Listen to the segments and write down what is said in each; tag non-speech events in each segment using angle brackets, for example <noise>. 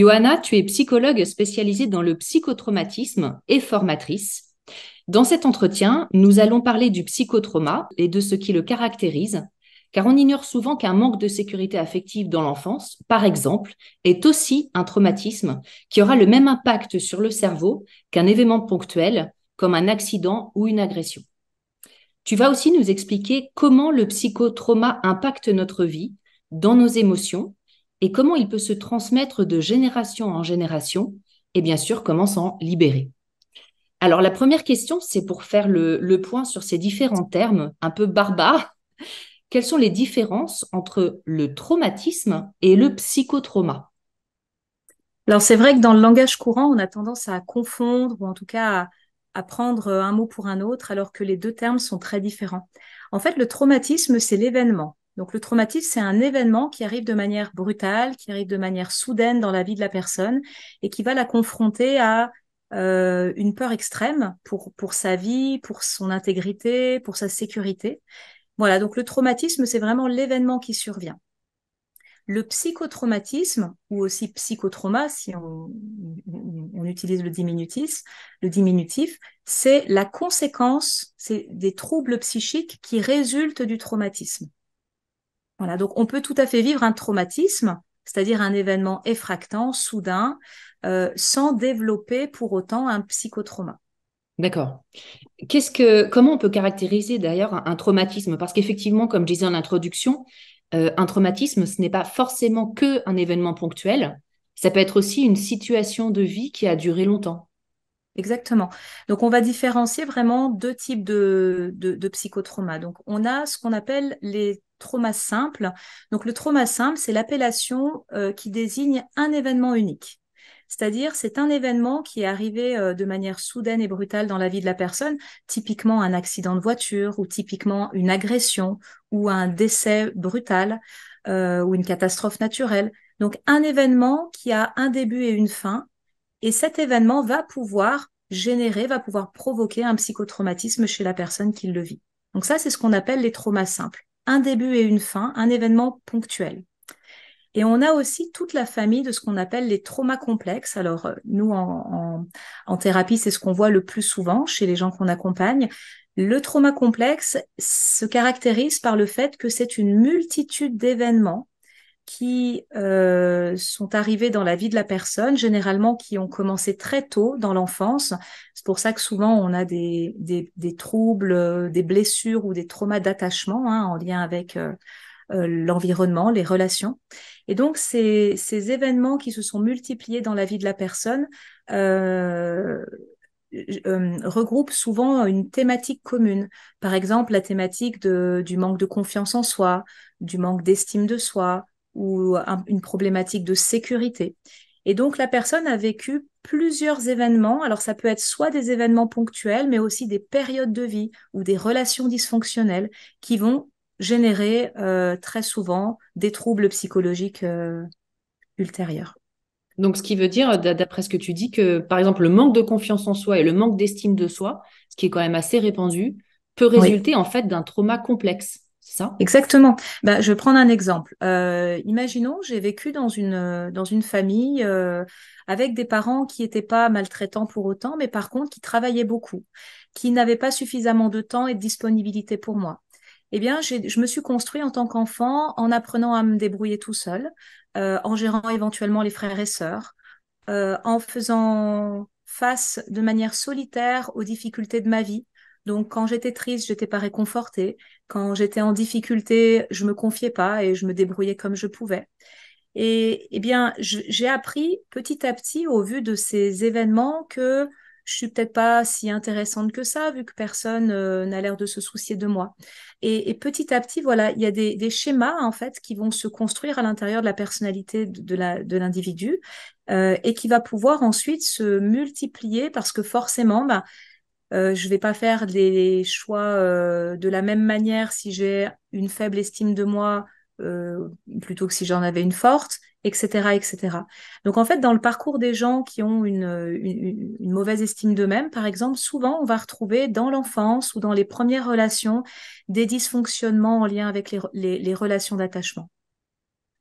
Johanna, tu es psychologue spécialisée dans le psychotraumatisme et formatrice. Dans cet entretien, nous allons parler du psychotrauma et de ce qui le caractérise, car on ignore souvent qu'un manque de sécurité affective dans l'enfance, par exemple, est aussi un traumatisme qui aura le même impact sur le cerveau qu'un événement ponctuel, comme un accident ou une agression. Tu vas aussi nous expliquer comment le psychotrauma impacte notre vie, dans nos émotions, et comment il peut se transmettre de génération en génération et bien sûr comment s'en libérer. Alors la première question, c'est pour faire le, point sur ces différents termes un peu barbares. <laughs> Quelles sont les différences entre le traumatisme et le psychotrauma Alors c'est vrai que dans le langage courant, on a tendance à confondre ou en tout cas à prendre un mot pour un autre alors que les deux termes sont très différents. En fait, le traumatisme, c'est l'événement donc le traumatisme, c'est un événement qui arrive de manière brutale, qui arrive de manière soudaine dans la vie de la personne et qui va la confronter à euh, une peur extrême pour, pour sa vie, pour son intégrité, pour sa sécurité. Voilà, donc le traumatisme, c'est vraiment l'événement qui survient. Le psychotraumatisme, ou aussi psychotrauma, si on, utilise le diminutif, le diminutif, c'est la conséquence, c'est des troubles psychiques qui résultent du traumatisme donc on peut tout à fait vivre un traumatisme, c'est-à-dire un événement effractant, soudain, euh, sans développer pour autant un psychotrauma. D'accord. Qu'est-ce que, comment on peut caractériser d'ailleurs un, traumatisme Parce qu'effectivement, comme je disais en introduction, euh, un traumatisme, ce n'est pas forcément que un événement ponctuel. Ça peut être aussi une situation de vie qui a duré longtemps. Exactement. Donc, on va différencier vraiment deux types de, de, de psychotrauma. Donc, on a ce qu'on appelle les traumas simples. Donc, le trauma simple, c'est l'appellation euh, qui désigne un événement unique. C'est-à-dire, c'est un événement qui est arrivé euh, de manière soudaine et brutale dans la vie de la personne, typiquement un accident de voiture ou typiquement une agression ou un décès brutal euh, ou une catastrophe naturelle. Donc, un événement qui a un début et une fin et cet événement va pouvoir générer, va pouvoir provoquer un psychotraumatisme chez la personne qui le vit. Donc ça, c'est ce qu'on appelle les traumas simples. Un début et une fin, un événement ponctuel. Et on a aussi toute la famille de ce qu'on appelle les traumas complexes. Alors euh, nous, en, en thérapie, c'est ce qu'on voit le plus souvent chez les gens qu'on accompagne. Le trauma complexe se caractérise par le fait que c'est une multitude d'événements qui euh, sont arrivés dans la vie de la personne, généralement qui ont commencé très tôt dans l'enfance. C'est pour ça que souvent on a des, des, des troubles, euh, des blessures ou des traumas d'attachement hein, en lien avec euh, euh, l'environnement, les relations. Et donc ces, ces événements qui se sont multipliés dans la vie de la personne euh, euh souvent une thématique commune. Par exemple, la thématique de, du manque de confiance en soi, du manque d'estime de soi, ou une problématique de sécurité. Et donc la personne a vécu plusieurs événements. Alors ça peut être soit des événements ponctuels, mais aussi des périodes de vie ou des relations dysfonctionnelles qui vont générer euh, très souvent des troubles psychologiques euh, ultérieurs. Donc ce qui veut dire, d'après ce que tu dis, que par exemple le manque de confiance en soi et le manque d'estime de soi, ce qui est quand même assez répandu, peut résulter en fait d'un trauma complexe. Exactement. Bah, je vais prendre un exemple. Euh, imaginons, j'ai vécu dans une, euh, dans une famille euh, avec des parents qui n'étaient pas maltraitants pour autant, mais par contre qui travaillaient beaucoup, qui n'avaient pas suffisamment de temps et de disponibilité pour moi. Eh bien, je me suis construit en tant qu'enfant en apprenant à me débrouiller tout seul, en gérant éventuellement les frères et sœurs, en faisant face de manière solitaire aux difficultés de ma vie, donc quand j'étais triste, j'étais pas réconfortée. Quand j'étais en difficulté, je me confiais pas et je me débrouillais comme je pouvais. Et eh bien, j'ai appris petit à petit, au vu de ces événements, que je suis peut-être pas si intéressante que ça, vu que personne euh, n'a l'air de se soucier de moi. Et, petit à petit, voilà, il y a des, schémas en fait qui vont se construire à l'intérieur de la personnalité de l'individu euh, et qui va pouvoir ensuite se multiplier parce que forcément, bah, euh, je ne vais pas faire des choix euh, de la même manière si j'ai une faible estime de moi euh, plutôt que si j'en avais une forte, etc., etc. Donc en fait, dans le parcours des gens qui ont une, mauvaise estime d'eux-mêmes, par exemple, souvent on va retrouver dans l'enfance ou dans les premières relations des dysfonctionnements en lien avec les relations d'attachement.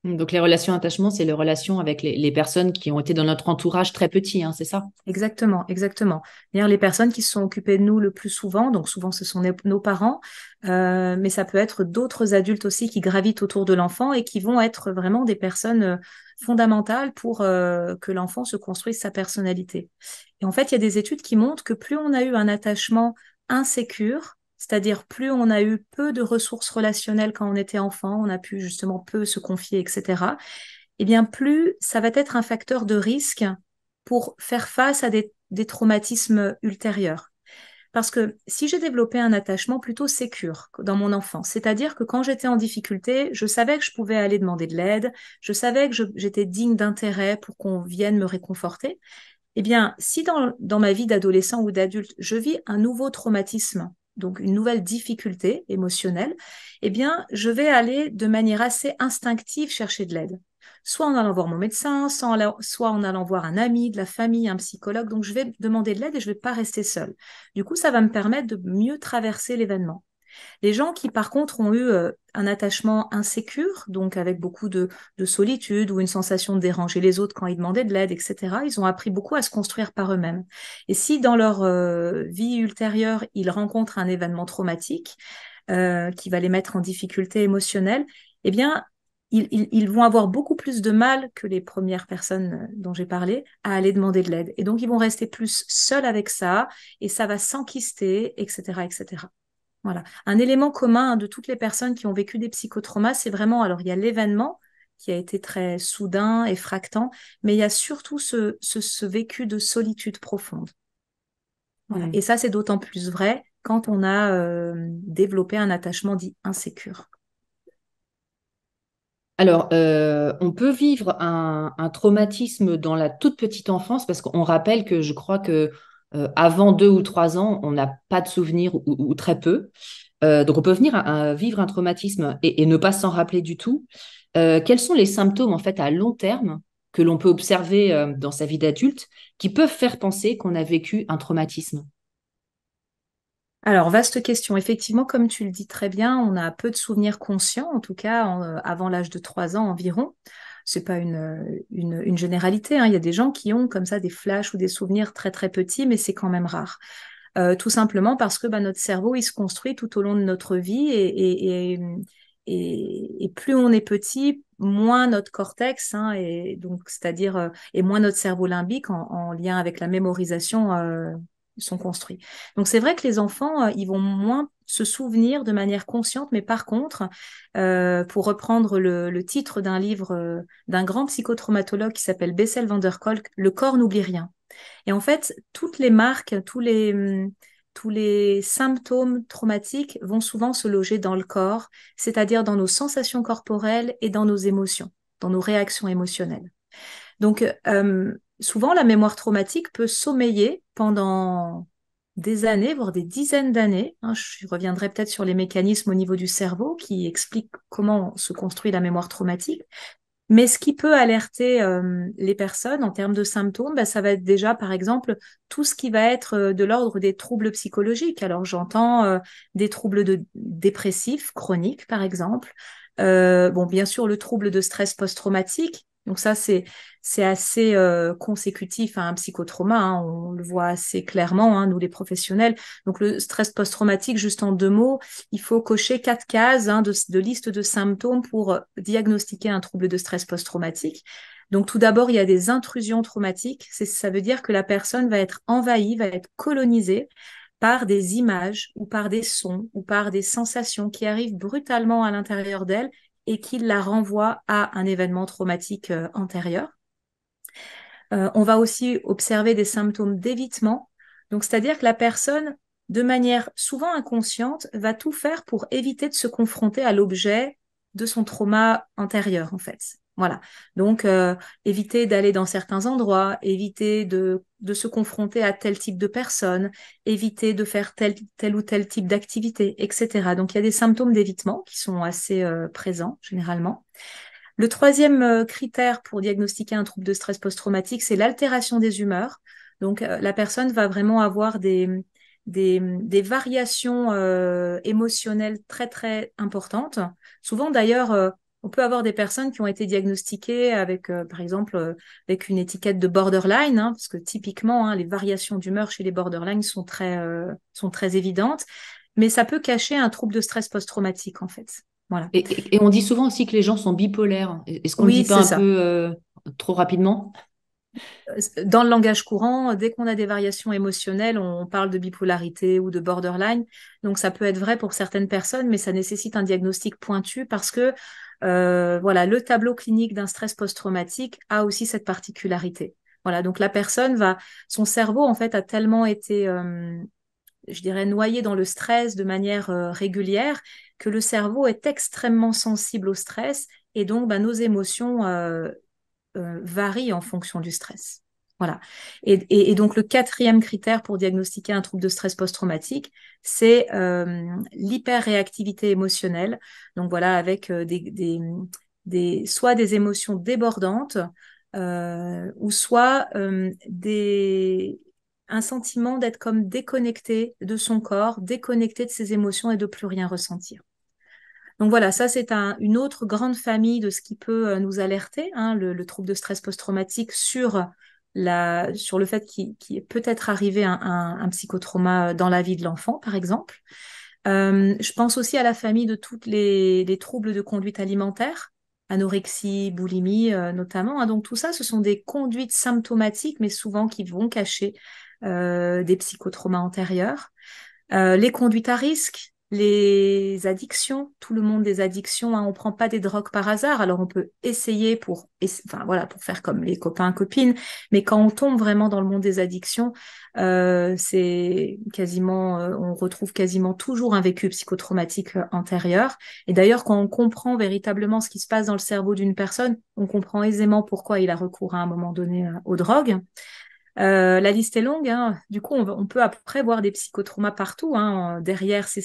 Donc les relations attachement, c'est les relations avec les, personnes qui ont été dans notre entourage très petit, hein, c'est ça Exactement, exactement. Les personnes qui se sont occupées de nous le plus souvent, donc souvent ce sont nos parents, euh, mais ça peut être d'autres adultes aussi qui gravitent autour de l'enfant et qui vont être vraiment des personnes euh, fondamentales pour euh, que l'enfant se construise sa personnalité. Et en fait, il y a des études qui montrent que plus on a eu un attachement insécure, c'est-à-dire plus on a eu peu de ressources relationnelles quand on était enfant, on a pu justement peu se confier, etc. Et eh bien plus ça va être un facteur de risque pour faire face à des, traumatismes ultérieurs. Parce que si j'ai développé un attachement plutôt sécure dans mon enfance, c'est-à-dire que quand j'étais en difficulté, je savais que je pouvais aller demander de l'aide, je savais que j'étais digne d'intérêt pour qu'on vienne me réconforter, eh bien, si dans ma vie d'adolescent ou d'adulte, je vis un nouveau traumatisme donc une nouvelle difficulté émotionnelle, eh bien, je vais aller de manière assez instinctive chercher de l'aide. Soit en allant voir mon médecin, soit en allant voir un ami, de la famille, un psychologue. Donc, je vais demander de l'aide et je ne vais pas rester seule. Du coup, ça va me permettre de mieux traverser l'événement. Les gens qui, par contre, ont eu euh, un attachement insécure, donc avec beaucoup de, solitude ou une sensation de déranger les autres quand ils demandaient de l'aide, etc., ils ont appris beaucoup à se construire par eux-mêmes. Et si dans leur euh, vie ultérieure, ils rencontrent un événement traumatique euh, qui va les mettre en difficulté émotionnelle, eh bien, ils, ils, vont avoir beaucoup plus de mal que les premières personnes dont j'ai parlé à aller demander de l'aide. Et donc, ils vont rester plus seuls avec ça, et ça va s'enquister, etc., etc. Voilà. Un élément commun hein, de toutes les personnes qui ont vécu des psychotraumas, c'est vraiment, alors il y a l'événement qui a été très soudain et fractant, mais il y a surtout ce, vécu de solitude profonde. Et ça, c'est d'autant plus vrai quand on a euh, développé un attachement dit insécure. Alors, euh, on peut vivre un, traumatisme dans la toute petite enfance parce qu'on rappelle que je crois que euh, avant deux ou trois ans, on n'a pas de souvenirs ou, très peu. Euh, donc on peut venir vivre un traumatisme et, ne pas s'en rappeler du tout. Euh, quels sont les symptômes en fait à long terme que l'on peut observer dans sa vie d'adulte qui peuvent faire penser qu'on a vécu un traumatisme alors, vaste question. Effectivement, comme tu le dis très bien, on a peu de souvenirs conscients, en tout cas avant l'âge de trois ans environ c'est pas une, une, généralité. Hein. Il y a des gens qui ont comme ça des flashs ou des souvenirs très très petits, mais c'est quand même rare. Euh, tout simplement parce que bah, notre cerveau, il se construit tout au long de notre vie et, et, plus on est petit, moins notre cortex, et hein, donc c'est-à-dire euh, et moins notre cerveau limbique en, lien avec la mémorisation euh, sont construits. Donc c'est vrai que les enfants, ils vont moins se souvenir de manière consciente, mais par contre, euh, pour reprendre le, titre d'un livre euh, d'un grand psychotraumatologue qui s'appelle Bessel van der Kolk, Le corps n'oublie rien. Et en fait, toutes les marques, tous les, hum, tous les symptômes traumatiques vont souvent se loger dans le corps, c'est-à-dire dans nos sensations corporelles et dans nos émotions, dans nos réactions émotionnelles. Donc, euh, hum, souvent, la mémoire traumatique peut sommeiller pendant des années, voire des dizaines d'années. Hein, je reviendrai peut-être sur les mécanismes au niveau du cerveau qui expliquent comment se construit la mémoire traumatique. Mais ce qui peut alerter euh, les personnes en termes de symptômes, bah, ça va être déjà, par exemple, tout ce qui va être euh, de l'ordre des troubles psychologiques. Alors j'entends euh, des troubles dépressifs chroniques, par exemple. bon, bien sûr, le trouble de stress post-traumatique, donc ça, c'est assez euh, consécutif à un psychotrauma, hein. on le voit assez clairement, hein, nous les professionnels. Donc le stress post-traumatique, juste en deux mots, il faut cocher quatre cases hein, de, de liste de symptômes pour euh, diagnostiquer un trouble de stress post-traumatique. Donc tout d'abord, il y a des intrusions traumatiques, ça veut dire que la personne va être envahie, va être colonisée par des images ou par des sons ou par des sensations qui arrivent brutalement à l'intérieur d'elle et qu'il la renvoie à un événement traumatique euh, antérieur. Euh, on va aussi observer des symptômes d'évitement. Donc, c'est-à-dire que la personne, de manière souvent inconsciente, va tout faire pour éviter de se confronter à l'objet de son trauma antérieur, en fait. Voilà. Donc, euh, éviter d'aller dans certains endroits, éviter de, se confronter à tel type de personnes, éviter de faire tel, ou tel type d'activité, etc. Donc, il y a des symptômes d'évitement qui sont assez euh, présents généralement. Le troisième euh, critère pour diagnostiquer un trouble de stress post-traumatique, c'est l'altération des humeurs. Donc, la personne va vraiment avoir des, variations émotionnelles très très importantes. Souvent d'ailleurs, on peut avoir des personnes qui ont été diagnostiquées avec, euh, par exemple, euh, avec une étiquette de borderline, hein, parce que typiquement, hein, les variations d'humeur chez les borderline sont très, euh, sont très évidentes, mais ça peut cacher un trouble de stress post-traumatique, en fait. Voilà. Et, on dit souvent aussi que les gens sont bipolaires. Est-ce qu'on dit pas un peu trop rapidement dans le langage courant, dès qu'on a des variations émotionnelles, on parle de bipolarité ou de borderline. Donc ça peut être vrai pour certaines personnes, mais ça nécessite un diagnostic pointu parce que euh, voilà, le tableau clinique d'un stress post-traumatique a aussi cette particularité. Voilà, donc la personne va, son cerveau en fait a tellement été, euh, je dirais, noyé dans le stress de manière euh, régulière que le cerveau est extrêmement sensible au stress et donc bah, nos émotions varient en fonction du stress. Voilà. Et, donc le quatrième critère pour diagnostiquer un trouble de stress post-traumatique, c'est euh, l'hyper-réactivité émotionnelle. Donc voilà, avec euh, des, des, soit des émotions débordantes euh, ou soit des, un sentiment d'être comme déconnecté de son corps, déconnecté de ses émotions et de plus rien ressentir. Donc voilà, ça c'est une autre grande famille de ce qui peut nous alerter, hein, le, le, trouble de stress post-traumatique sur sur le fait qu'il peut-être arrivé un, un, psychotrauma dans la vie de l'enfant, par exemple. Euh, je pense aussi à la famille de toutes les, troubles de conduite alimentaire, anorexie, boulimie euh, notamment. Hein. Donc tout ça, ce sont des conduites symptomatiques, mais souvent qui vont cacher euh, des psychotraumas antérieurs. les conduites à risque, les addictions, tout le monde des addictions, on hein. on prend pas des drogues par hasard. Alors on peut essayer pour, enfin voilà, pour faire comme les copains copines, mais quand on tombe vraiment dans le monde des addictions, euh, c'est quasiment, euh, on retrouve quasiment toujours un vécu psychotraumatique antérieur. Euh, Et d'ailleurs, quand on comprend véritablement ce qui se passe dans le cerveau d'une personne, on comprend aisément pourquoi il a recours à un moment donné aux drogues. Euh, la liste est longue, hein. du coup, on, peut après voir des psychotraumas partout hein, derrière ces,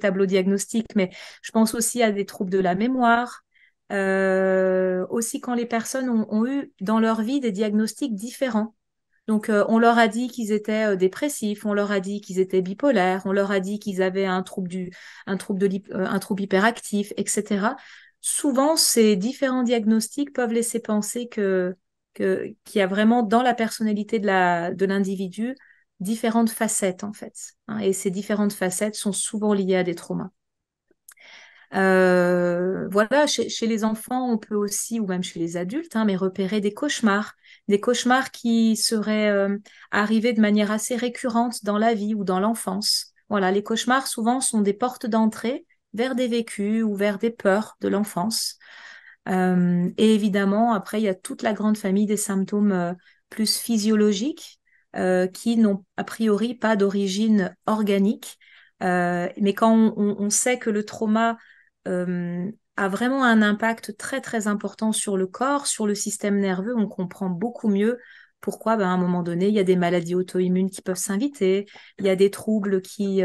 tableaux diagnostiques, mais je pense aussi à des troubles de la mémoire. Euh, aussi quand les personnes ont, eu dans leur vie des diagnostics différents. Donc euh, on leur a dit qu'ils étaient dépressifs, on leur a dit qu'ils étaient bipolaires, on leur a dit qu'ils avaient un trouble du un trouble de un trouble hyperactif, etc. Souvent ces différents diagnostics peuvent laisser penser que qui a vraiment dans la personnalité de l'individu différentes facettes en fait. Hein, et ces différentes facettes sont souvent liées à des traumas. Euh, voilà, chez, les enfants, on peut aussi, ou même chez les adultes, hein, mais repérer des cauchemars, des cauchemars qui seraient euh, arrivés de manière assez récurrente dans la vie ou dans l'enfance. Voilà, les cauchemars souvent sont des portes d'entrée vers des vécus ou vers des peurs de l'enfance. Euh, et évidemment, après, il y a toute la grande famille des symptômes euh, plus physiologiques euh, qui n'ont a priori pas d'origine organique. mais quand on, sait que le trauma a vraiment un impact très très important sur le corps, sur le système nerveux, on comprend beaucoup mieux pourquoi ben, à un moment donné, il y a des maladies auto-immunes qui peuvent s'inviter, il y a des troubles qui,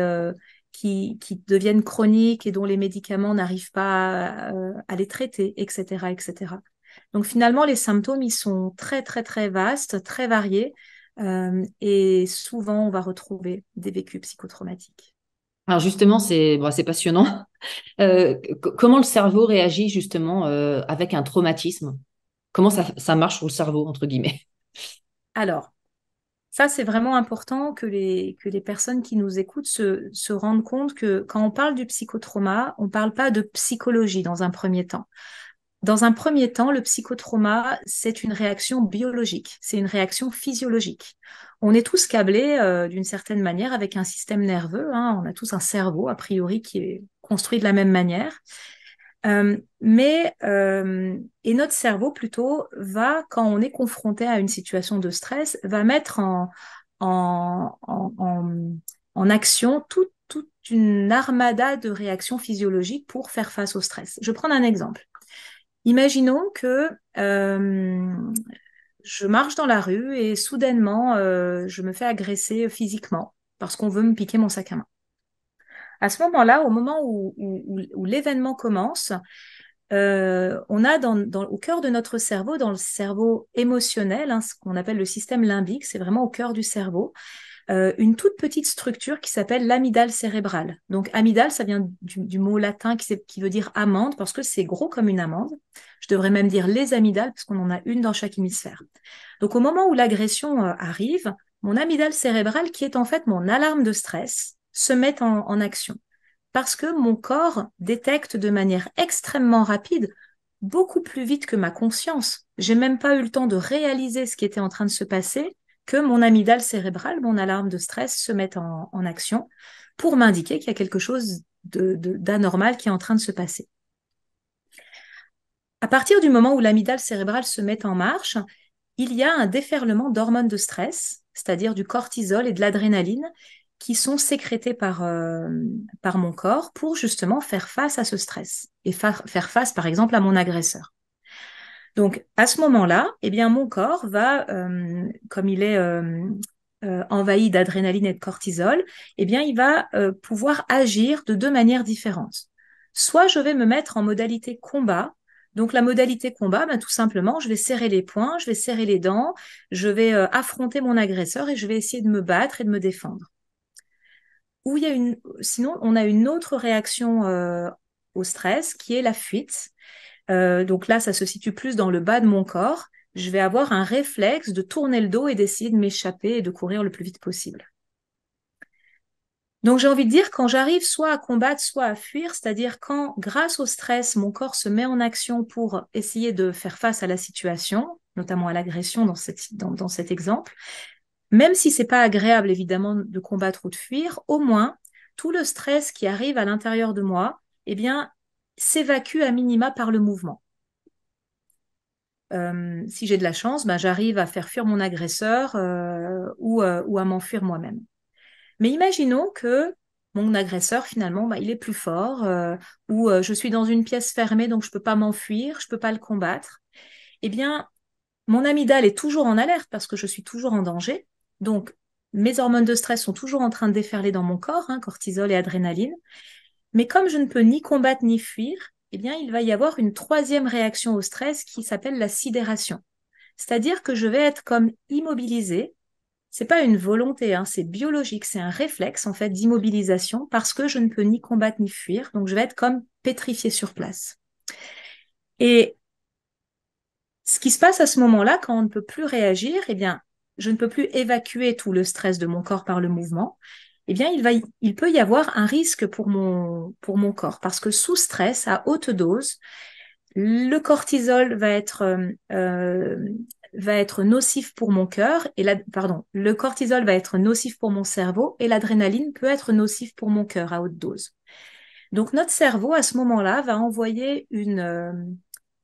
qui, deviennent chroniques et dont les médicaments n'arrivent pas à, les traiter, etc., etc. Donc finalement, les symptômes, ils sont très, très, très vastes, très variés, euh, et souvent, on va retrouver des vécus psychotraumatiques. Alors justement, c'est passionnant. Euh, comment le cerveau réagit justement euh, avec un traumatisme Comment ça, marche sur le cerveau, entre guillemets Alors, ça, c'est vraiment important que les, que les personnes qui nous écoutent se, rendent compte que quand on parle du psychotrauma, on ne parle pas de psychologie dans un premier temps. Dans un premier temps, le psychotrauma, c'est une réaction biologique, c'est une réaction physiologique. On est tous câblés euh, d'une certaine manière avec un système nerveux, hein. on a tous un cerveau, a priori, qui est construit de la même manière. Euh, mais euh, et notre cerveau plutôt va quand on est confronté à une situation de stress va mettre en action toute, une armada de réactions physiologiques pour faire face au stress. Je prends un exemple. Imaginons que euh, je marche dans la rue et soudainement je me fais agresser physiquement parce qu'on veut me piquer mon sac à main à ce moment-là, au moment où, l'événement commence, euh, on a dans, au cœur de notre cerveau, dans le cerveau émotionnel, hein, ce qu'on appelle le système limbique, c'est vraiment au cœur du cerveau, euh, une toute petite structure qui s'appelle l'amidale cérébrale. Donc amidale, ça vient du, mot latin qui, veut dire amande, parce que c'est gros comme une amande. Je devrais même dire les amygdales, parce qu'on en a une dans chaque hémisphère. Donc au moment où l'agression euh, arrive, mon amygdale cérébrale, qui est en fait mon alarme de stress, se mettent en, action. Parce que mon corps détecte de manière extrêmement rapide, beaucoup plus vite que ma conscience. J'ai même pas eu le temps de réaliser ce qui était en train de se passer que mon amygdale cérébrale, mon alarme de stress se mette en, action pour m'indiquer qu'il y a quelque chose d'anormal qui est en train de se passer. À partir du moment où l'amygdale cérébrale se met en marche, il y a un déferlement d'hormones de stress, c'est-à-dire du cortisol et de l'adrénaline, qui sont sécrétées par, euh, par mon corps pour justement faire face à ce stress et faire face par exemple à mon agresseur. Donc à ce moment-là, eh bien mon corps va, euh, comme il est euh, envahi d'adrénaline et de cortisol, eh bien il va pouvoir agir de deux manières différentes. Soit je vais me mettre en modalité combat, donc la modalité combat, ben, tout simplement, je vais serrer les poings, je vais serrer les dents, je vais affronter mon agresseur et je vais essayer de me battre et de me défendre sinon, on a une autre réaction euh, au stress qui est la fuite. Euh, donc là, ça se situe plus dans le bas de mon corps. Je vais avoir un réflexe de tourner le dos et d'essayer de m'échapper et de courir le plus vite possible. Donc j'ai envie de dire quand j'arrive soit à combattre, soit à fuir, c'est-à-dire quand grâce au stress, mon corps se met en action pour essayer de faire face à la situation, notamment à l'agression dans, cet exemple, même si c'est pas agréable évidemment de combattre ou de fuir, au moins tout le stress qui arrive à l'intérieur de moi, eh bien, s'évacue à minima par le mouvement. Euh, si j'ai de la chance, ben, j'arrive à faire fuir mon agresseur euh, euh, ou, à m'enfuir moi-même. Mais imaginons que mon agresseur, finalement, ben, il est plus fort, ou je suis dans une pièce fermée, donc je ne peux pas m'enfuir, je ne peux pas le combattre. Eh bien, mon amygdale est toujours en alerte parce que je suis toujours en danger, donc, mes hormones de stress sont toujours en train de déferler dans mon corps, hein, cortisol et adrénaline. Mais comme je ne peux ni combattre ni fuir, eh bien, il va y avoir une troisième réaction au stress qui s'appelle la sidération. C'est-à-dire que je vais être comme immobilisée. C'est pas une volonté, hein, c'est biologique, c'est un réflexe en fait d'immobilisation parce que je ne peux ni combattre ni fuir. Donc je vais être comme pétrifié sur place. Et ce qui se passe à ce moment-là, quand on ne peut plus réagir, eh bien, je ne peux plus évacuer tout le stress de mon corps par le mouvement, eh bien, il, va, il peut y avoir un risque pour mon, pour mon corps, parce que sous stress, à haute dose, le cortisol va être, euh, euh, va être nocif pour mon cœur, et pardon, le cortisol va être nocif pour mon cerveau, et l'adrénaline peut être nocif pour mon cœur à haute dose. Donc, notre cerveau, à ce moment-là, va envoyer une, euh,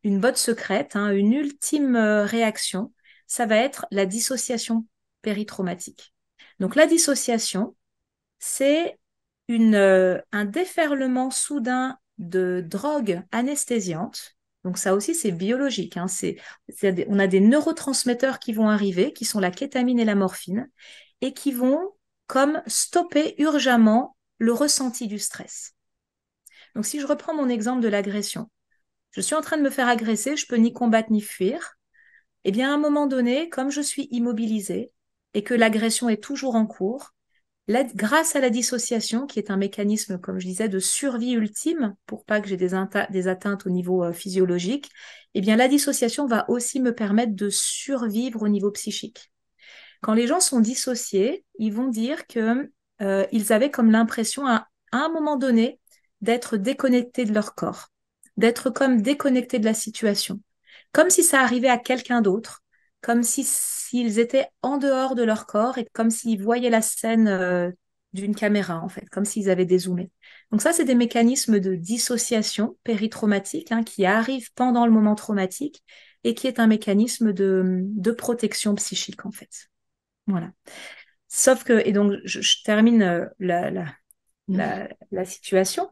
botte secrète, hein, une ultime réaction ça va être la dissociation péritraumatique. Donc la dissociation, c'est euh, un déferlement soudain de drogues anesthésiantes. Donc ça aussi, c'est biologique. Hein. on a des neurotransmetteurs qui vont arriver, qui sont la kétamine et la morphine, et qui vont comme stopper urgemment le ressenti du stress. Donc si je reprends mon exemple de l'agression, je suis en train de me faire agresser, je peux ni combattre ni fuir. Eh bien, à un moment donné, comme je suis immobilisée et que l'agression est toujours en cours, grâce à la dissociation, qui est un mécanisme, comme je disais, de survie ultime pour pas que j'ai des, atteintes au niveau euh, physiologique, eh bien, la dissociation va aussi me permettre de survivre au niveau psychique. Quand les gens sont dissociés, ils vont dire que euh, ils avaient comme l'impression à, à un moment donné d'être déconnectés de leur corps, d'être comme déconnectés de la situation comme si ça arrivait à quelqu'un d'autre, comme si s'ils étaient en dehors de leur corps et comme s'ils voyaient la scène euh, d'une caméra, en fait, comme s'ils avaient dézoomé. Donc ça, c'est des mécanismes de dissociation péritraumatique hein, qui arrivent pendant le moment traumatique et qui est un mécanisme de, protection psychique, en fait. Voilà. Sauf que, et donc je, termine euh, la, situation,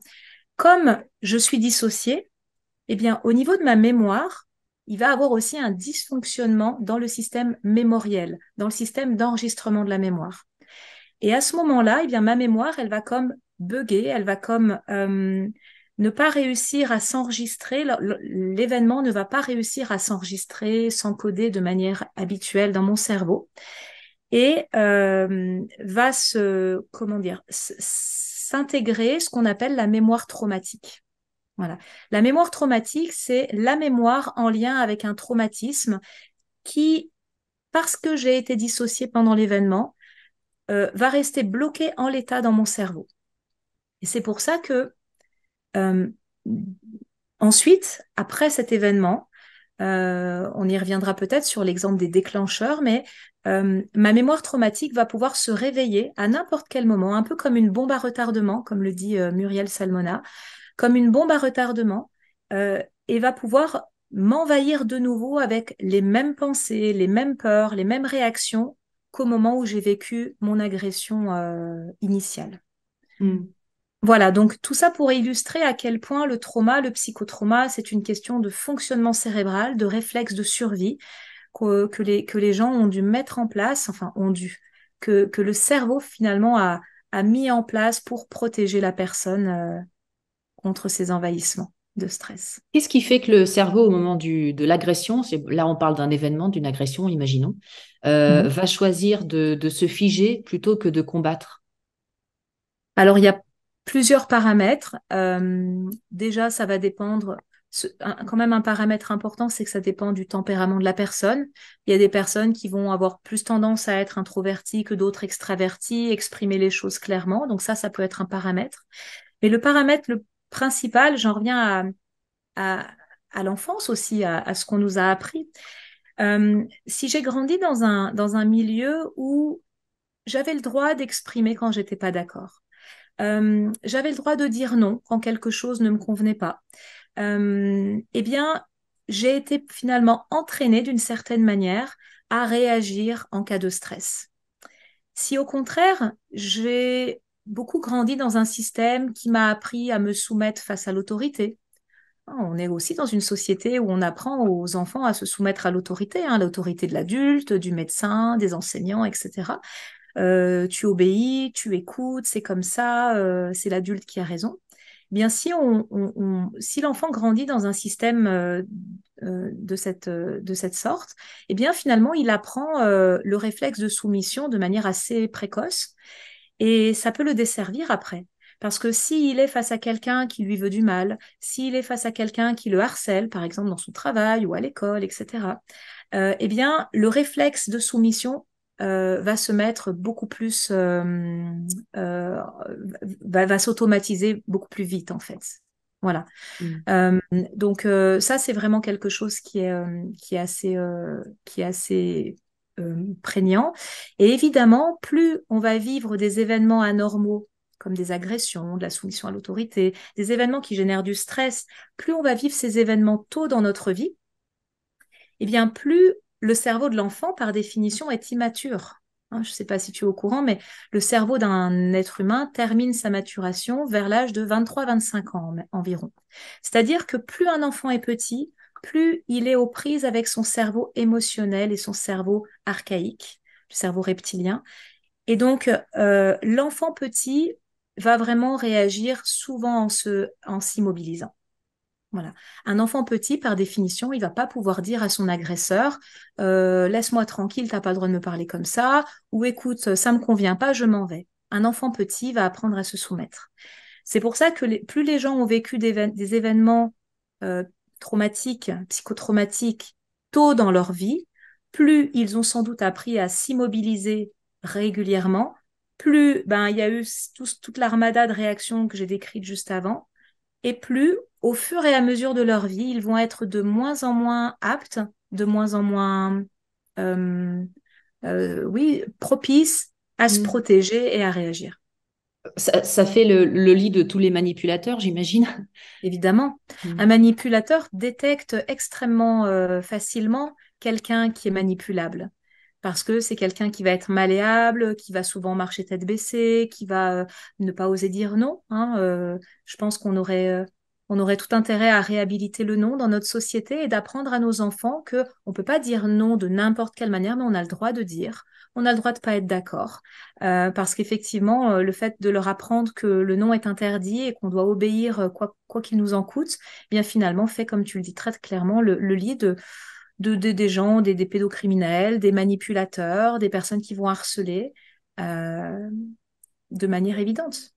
comme je suis dissociée, eh bien, au niveau de ma mémoire, il va avoir aussi un dysfonctionnement dans le système mémoriel, dans le système d'enregistrement de la mémoire. Et à ce moment-là, eh bien, ma mémoire, elle va comme bugger, elle va comme euh, ne pas réussir à s'enregistrer, l'événement ne va pas réussir à s'enregistrer, s'encoder de manière habituelle dans mon cerveau et euh, va se, comment dire, s'intégrer ce qu'on appelle la mémoire traumatique. Voilà. La mémoire traumatique, c'est la mémoire en lien avec un traumatisme qui, parce que j'ai été dissociée pendant l'événement, euh, va rester bloquée en l'état dans mon cerveau. Et c'est pour ça que euh, ensuite, après cet événement, euh, on y reviendra peut-être sur l'exemple des déclencheurs, mais ma mémoire traumatique va pouvoir se réveiller à n'importe quel moment, un peu comme une bombe à retardement, comme le dit Muriel Salmona comme une bombe à retardement, euh, et va pouvoir m'envahir de nouveau avec les mêmes pensées, les mêmes peurs, les mêmes réactions qu'au moment où j'ai vécu mon agression euh, initiale. Hmm. Voilà, donc tout ça pour illustrer à quel point le trauma, le psychotrauma, c'est une question de fonctionnement cérébral, de réflexe de survie que, les, que les gens ont dû mettre en place, enfin ont dû, que, que le cerveau finalement a, a mis en place pour protéger la personne euh, contre ces envahissements de stress. Qu'est-ce qui fait que le cerveau, au moment du, de l'agression, là on parle d'un événement, d'une agression, imaginons, euh, mhm. va choisir de, se figer plutôt que de combattre Alors il y a plusieurs paramètres. Euh, déjà, ça va dépendre. quand même un paramètre important, c'est que ça dépend du tempérament de la personne. Il y a des personnes qui vont avoir plus tendance à être introverties que d'autres extraverties, exprimer les choses clairement. Donc ça, ça peut être un paramètre. Mais le paramètre le principal, j'en reviens à, l'enfance aussi, à, ce qu'on nous a appris. Euh, si j'ai grandi dans un, dans un milieu où j'avais le droit d'exprimer quand j'étais pas d'accord, euh, j'avais le droit de dire non quand quelque chose ne me convenait pas, euh, eh bien, j'ai été finalement entraînée d'une certaine manière à réagir en cas de stress. Si au contraire, j'ai beaucoup grandi dans un système qui m'a appris à me soumettre face à l'autorité. Hein, on est aussi dans une société où on apprend aux enfants à se soumettre à l'autorité, hein, l'autorité de l'adulte, du médecin, des enseignants, etc. Euh, tu obéis, tu écoutes, c'est comme ça, euh, c'est l'adulte qui a raison. Eh bien si on, si l'enfant grandit dans un système euh, de cette de cette sorte, eh bien finalement il apprend le réflexe de soumission de manière assez précoce et ça peut le desservir après. Parce que s'il est face à quelqu'un qui lui veut du mal, s'il est face à quelqu'un qui le harcèle, par exemple dans son travail ou à l'école, etc., euh, eh bien, le réflexe de soumission euh, va se mettre beaucoup plus, euh, va, s'automatiser beaucoup plus vite, en fait. Voilà. Mmh. donc ça, c'est vraiment quelque chose qui est, qui est assez, qui est assez euh, prégnant. Et évidemment, plus on va vivre des événements anormaux comme des agressions, de la soumission à l'autorité, des événements qui génèrent du stress, plus on va vivre ces événements tôt dans notre vie, et eh bien plus le cerveau de l'enfant, par définition, est immature. Hein, je ne sais pas si tu es au courant, mais le cerveau d'un être humain termine sa maturation vers l'âge de 23-25 ans environ. C'est-à-dire que plus un enfant est petit, plus il est aux prises avec son cerveau émotionnel et son cerveau archaïque, le cerveau reptilien. Et donc, euh, l'enfant petit va vraiment réagir souvent en se, en s'immobilisant. Voilà. Un enfant petit, par définition, il va pas pouvoir dire à son agresseur euh, laisse-moi tranquille, n'as pas le droit de me parler comme ça, ou écoute, ça me convient pas, je m'en vais. Un enfant petit va apprendre à se soumettre. C'est pour ça que plus les gens ont vécu des, événements euh, psychotraumatiques tôt dans leur vie, plus ils ont sans doute appris à s'immobiliser régulièrement, plus ben il y a eu toute l'armada de réactions que j'ai décrites juste avant, et plus au fur et à mesure de leur vie, ils vont être de moins en moins aptes, de moins en moins, euh, oui, propices à se mmh. protéger et à réagir. Ça, fait le, lit de tous les manipulateurs, j'imagine. Évidemment. Hmm. Un manipulateur détecte extrêmement euh, facilement quelqu'un qui est manipulable. Parce que c'est quelqu'un qui va être malléable, qui va souvent marcher tête baissée, qui va euh, ne pas oser dire non. Hein, euh, je pense qu'on aurait, on aurait tout intérêt à réhabiliter le non dans notre société et d'apprendre à nos enfants qu'on on peut pas dire non de n'importe quelle manière, mais on a le droit de dire on a le droit de pas être d'accord. Euh, parce qu'effectivement, euh, le fait de leur apprendre que le nom est interdit et qu'on doit obéir euh, quoi qu'il nous en coûte, eh bien finalement fait, comme tu le dis très clairement, le, lit de, de, des gens, des, pédocriminels, des manipulateurs, des personnes qui vont harceler de manière évidente.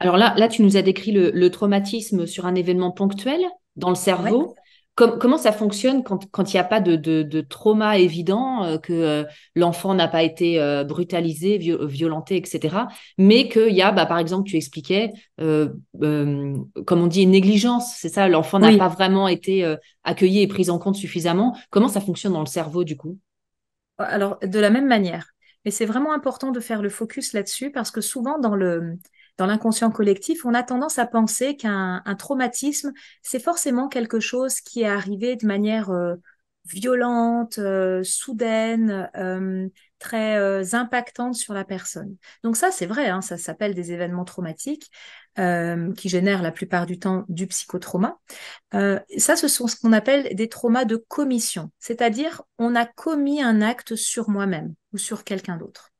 Alors là, là, tu nous as décrit le, traumatisme sur un événement ponctuel dans le cerveau comment ça fonctionne quand il n'y a pas de, trauma évident, euh, que euh, l'enfant n'a pas été euh, brutalisé, violenté, etc. Mais qu'il y a, bah, par exemple, tu expliquais, comme on dit, une négligence, c'est ça, l'enfant n'a pas vraiment été accueilli et pris en compte suffisamment. Comment ça fonctionne dans le cerveau, du coup Alors, de la même manière. Mais c'est vraiment important de faire le focus là-dessus parce que souvent, dans le, dans l'inconscient collectif, on a tendance à penser qu'un traumatisme, c'est forcément quelque chose qui est arrivé de manière euh, violente, euh, soudaine, euh, très impactante sur la personne. Donc ça, c'est vrai, hein, ça s'appelle des événements traumatiques qui génèrent la plupart du temps du psychotrauma. ça, ce sont ce qu'on appelle des traumas de commission, c'est-à-dire on a commis un acte sur moi-même ou sur quelqu'un d'autre.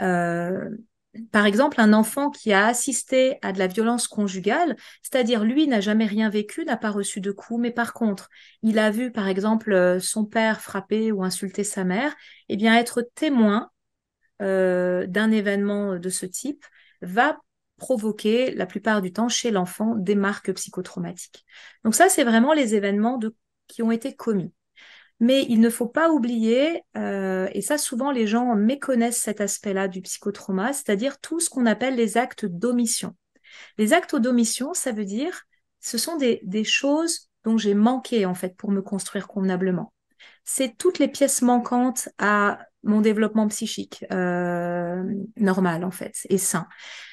Euh, par exemple, un enfant qui a assisté à de la violence conjugale, c'est-à-dire lui n'a jamais rien vécu, n'a pas reçu de coups, mais par contre, il a vu, par exemple, euh, son père frapper ou insulter sa mère, et eh bien, être témoin euh, d'un événement de ce type va provoquer, la plupart du temps, chez l'enfant, des marques psychotraumatiques. Donc ça, c'est vraiment les événements qui ont été commis. Mais il ne faut pas oublier, euh, et ça souvent les gens méconnaissent cet aspect-là du psychotrauma, c'est-à-dire tout ce qu'on appelle les actes d'omission. Les actes d'omission, ça veut dire, ce sont des, choses dont j'ai manqué en fait pour me construire convenablement. C'est toutes les pièces manquantes à mon développement psychique euh, normal en fait et sain.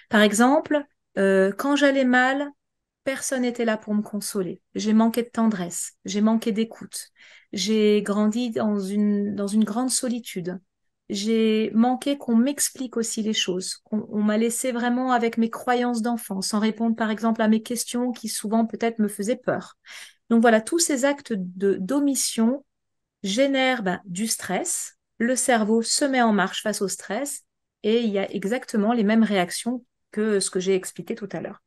Par exemple, euh, quand j'allais mal, personne n'était là pour me consoler. J'ai manqué de tendresse, j'ai manqué d'écoute, j'ai grandi dans une, dans une grande solitude. J'ai manqué qu'on m'explique aussi les choses, On m'a laissé vraiment avec mes croyances d'enfant, sans répondre par exemple à mes questions qui souvent peut-être me faisaient peur. Donc voilà, tous ces actes de d'omission génèrent ben, du stress, le cerveau se met en marche face au stress et il y a exactement les mêmes réactions que ce que j'ai expliqué tout à l'heure.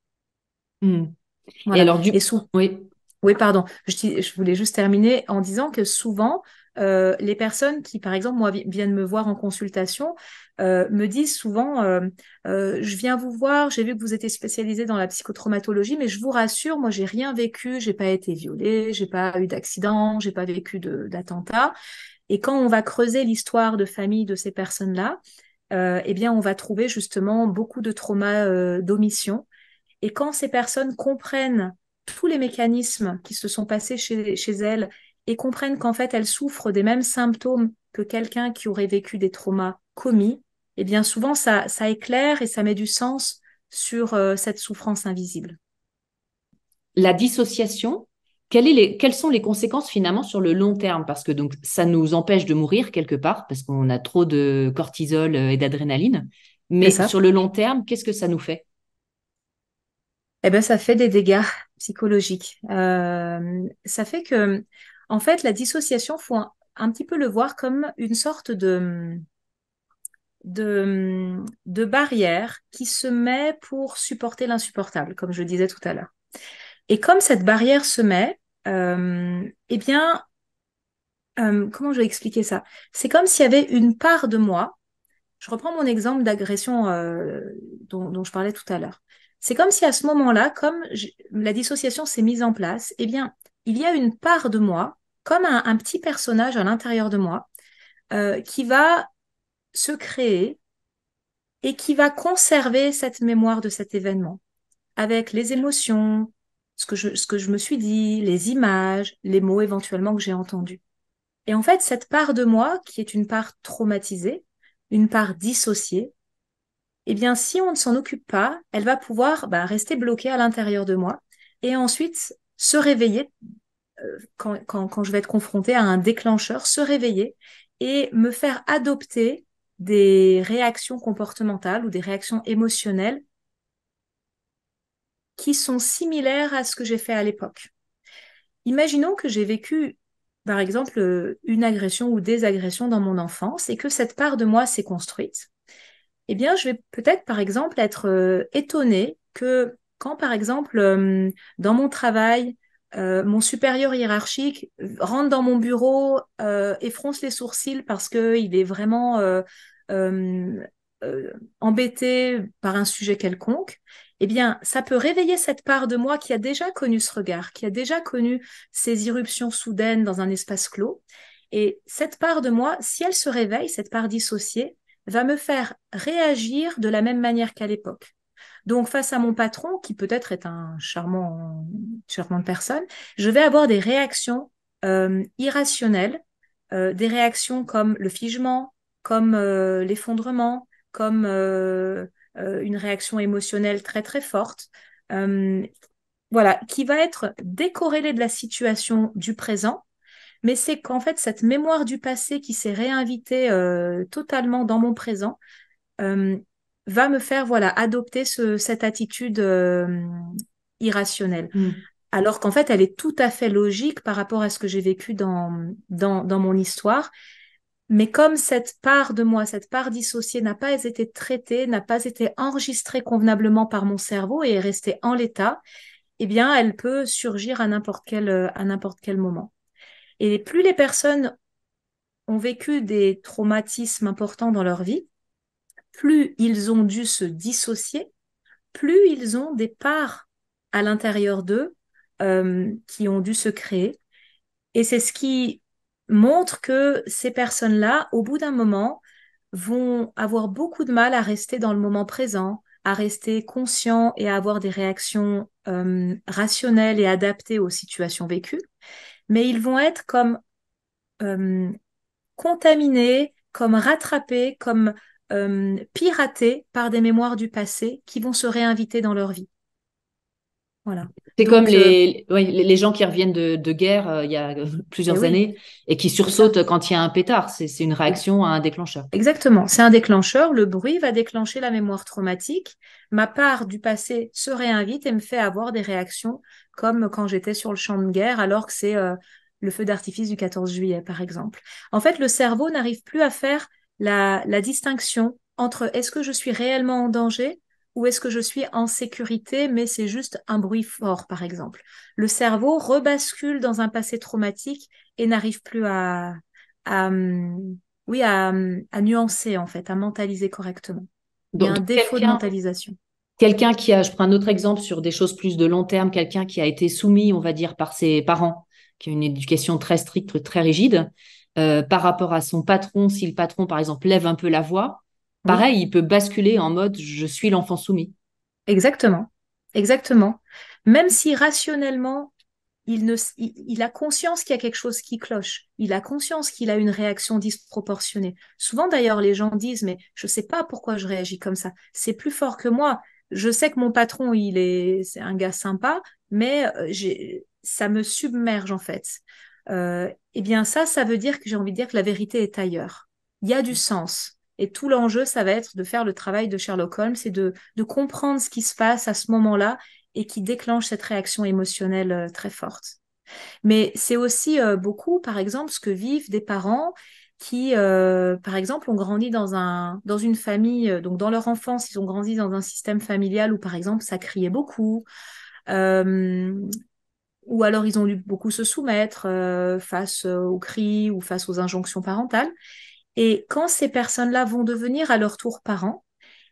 Hmm alors oui. pardon. Je, voulais juste terminer en disant que souvent, euh, les personnes qui, par exemple, moi, viennent me voir en consultation, euh, me disent souvent, euh, je viens vous voir, j'ai vu que vous étiez spécialisée dans la psychotraumatologie, mais je vous rassure, moi, j'ai rien vécu, j'ai pas été violée, j'ai pas eu d'accident, j'ai pas vécu d'attentat. Et quand on va creuser l'histoire de famille de ces personnes-là, eh bien, on va trouver justement beaucoup de traumas d'omission et quand ces personnes comprennent tous les mécanismes qui se sont passés chez, elles et comprennent qu'en fait elles souffrent des mêmes symptômes que quelqu'un qui aurait vécu des traumas commis, et eh bien souvent ça, ça éclaire et ça met du sens sur euh, cette souffrance invisible. La dissociation, quelles sont les conséquences finalement sur le long terme Parce que donc ça nous empêche de mourir quelque part parce qu'on a trop de cortisol et d'adrénaline. Mais sur le long terme, qu'est-ce que ça nous fait eh ben, ça fait des dégâts psychologiques. Euh, ça fait que, en fait, la dissociation, faut un, petit peu le voir comme une sorte de, de, barrière qui se met pour supporter l'insupportable, comme je disais tout à l'heure. Et comme cette barrière se met, euh, eh bien, euh, comment je vais expliquer ça C'est comme s'il y avait une part de moi je reprends mon exemple d'agression euh, dont, je parlais tout à l'heure. C'est comme si à ce moment-là, comme la dissociation s'est mise en place, eh bien, il y a une part de moi, comme un, petit personnage à l'intérieur de moi, euh, qui va se créer et qui va conserver cette mémoire de cet événement, avec les émotions, ce que je, ce que je me suis dit, les images, les mots éventuellement que j'ai entendus. Et en fait, cette part de moi, qui est une part traumatisée, une part dissociée, eh bien, si on ne s'en occupe pas, elle va pouvoir bah, rester bloquée à l'intérieur de moi et ensuite se réveiller euh, quand, quand, je vais être confrontée à un déclencheur, se réveiller et me faire adopter des réactions comportementales ou des réactions émotionnelles qui sont similaires à ce que j'ai fait à l'époque. Imaginons que j'ai vécu, par exemple, euh, une agression ou des agressions dans mon enfance et que cette part de moi s'est construite eh bien, je vais peut-être, par exemple, être euh, étonnée que quand, par exemple, euh, dans mon travail, euh, mon supérieur hiérarchique rentre dans mon bureau et fronce les sourcils parce qu'il est vraiment embêté par un sujet quelconque, eh bien, ça peut réveiller cette part de moi qui a déjà connu ce regard, qui a déjà connu ces irruptions soudaines dans un espace clos. Et cette part de moi, si elle se réveille, cette part dissociée, va me faire réagir de la même manière qu'à l'époque. Donc face à mon patron, qui peut-être est un charmant, charmante personne, je vais avoir des réactions euh, irrationnelles, euh, des réactions comme le figement, comme euh, l'effondrement, comme une réaction émotionnelle très très forte, voilà, qui va être décorrélée de la situation du présent mais c'est qu'en fait, cette mémoire du passé qui s'est réinvitée euh, totalement dans mon présent euh, va me faire voilà adopter cette attitude euh, irrationnelle. Mmh. Alors qu'en fait, elle est tout à fait logique par rapport à ce que j'ai vécu dans, dans, mon histoire. Mais comme cette part de moi, cette part dissociée n'a pas été traitée, n'a pas été enregistrée convenablement par mon cerveau et est restée en l'état, eh bien, elle peut surgir à n'importe à n'importe quel moment. Et plus les personnes ont vécu des traumatismes importants dans leur vie, plus ils ont dû se dissocier, plus ils ont des parts à l'intérieur d'eux euh, qui ont dû se créer. Et c'est ce qui montre que ces personnes-là, au bout d'un moment, vont avoir beaucoup de mal à rester dans le moment présent, à rester conscient et à avoir des réactions euh, rationnelles et adaptées aux situations vécues mais ils vont être comme euh, contaminés, comme rattrapés, comme euh, piratés par des mémoires du passé qui vont se réinviter dans leur vie. C'est comme euh, les, les, gens qui reviennent de, guerre euh, il y a <laughs> plusieurs eh années et qui sursautent quand il y a un pétard. C'est une réaction à un déclencheur. Exactement. C'est un déclencheur. Le bruit va déclencher la mémoire traumatique. Ma part du passé se réinvite et me fait avoir des réactions comme quand j'étais sur le champ de guerre alors que c'est euh, le feu d'artifice du 14 juillet, par exemple. En fait, le cerveau n'arrive plus à faire la, la distinction entre est-ce que je suis réellement en danger ou est-ce que je suis en sécurité, mais c'est juste un bruit fort, par exemple Le cerveau rebascule dans un passé traumatique et n'arrive plus à, oui, à, nuancer, en fait, à mentaliser correctement. Il y a un défaut de mentalisation. Quelqu'un qui a, je prends un autre exemple sur des choses plus de long terme, quelqu'un qui a été soumis, on va dire, par ses parents, qui a une éducation très stricte, très rigide, euh, par rapport à son patron, si le patron, par exemple, lève un peu la voix, Pareil, il peut basculer en mode je suis l'enfant soumis. Exactement, exactement. Même si rationnellement, il, a conscience qu'il y a quelque chose qui cloche, il a conscience qu'il a une réaction disproportionnée. Souvent d'ailleurs, les gens disent, mais je ne sais pas pourquoi je réagis comme ça, c'est plus fort que moi. Je sais que mon patron, il est, c'est un gars sympa, mais euh, ça me submerge en fait. Euh, eh bien ça, ça veut dire que j'ai envie de dire que la vérité est ailleurs. Il y a du sens. Et tout l'enjeu, ça va être de faire le travail de Sherlock Holmes et de, comprendre ce qui se passe à ce moment-là et qui déclenche cette réaction émotionnelle euh, très forte. Mais c'est aussi euh, beaucoup, par exemple, ce que vivent des parents qui, euh, par exemple, ont grandi dans, un, dans une famille, donc dans leur enfance, ils ont grandi dans un système familial où, par exemple, ça criait beaucoup. ou alors ils ont dû beaucoup se soumettre face aux cris ou face aux injonctions parentales. Et quand ces personnes-là vont devenir à leur tour parents,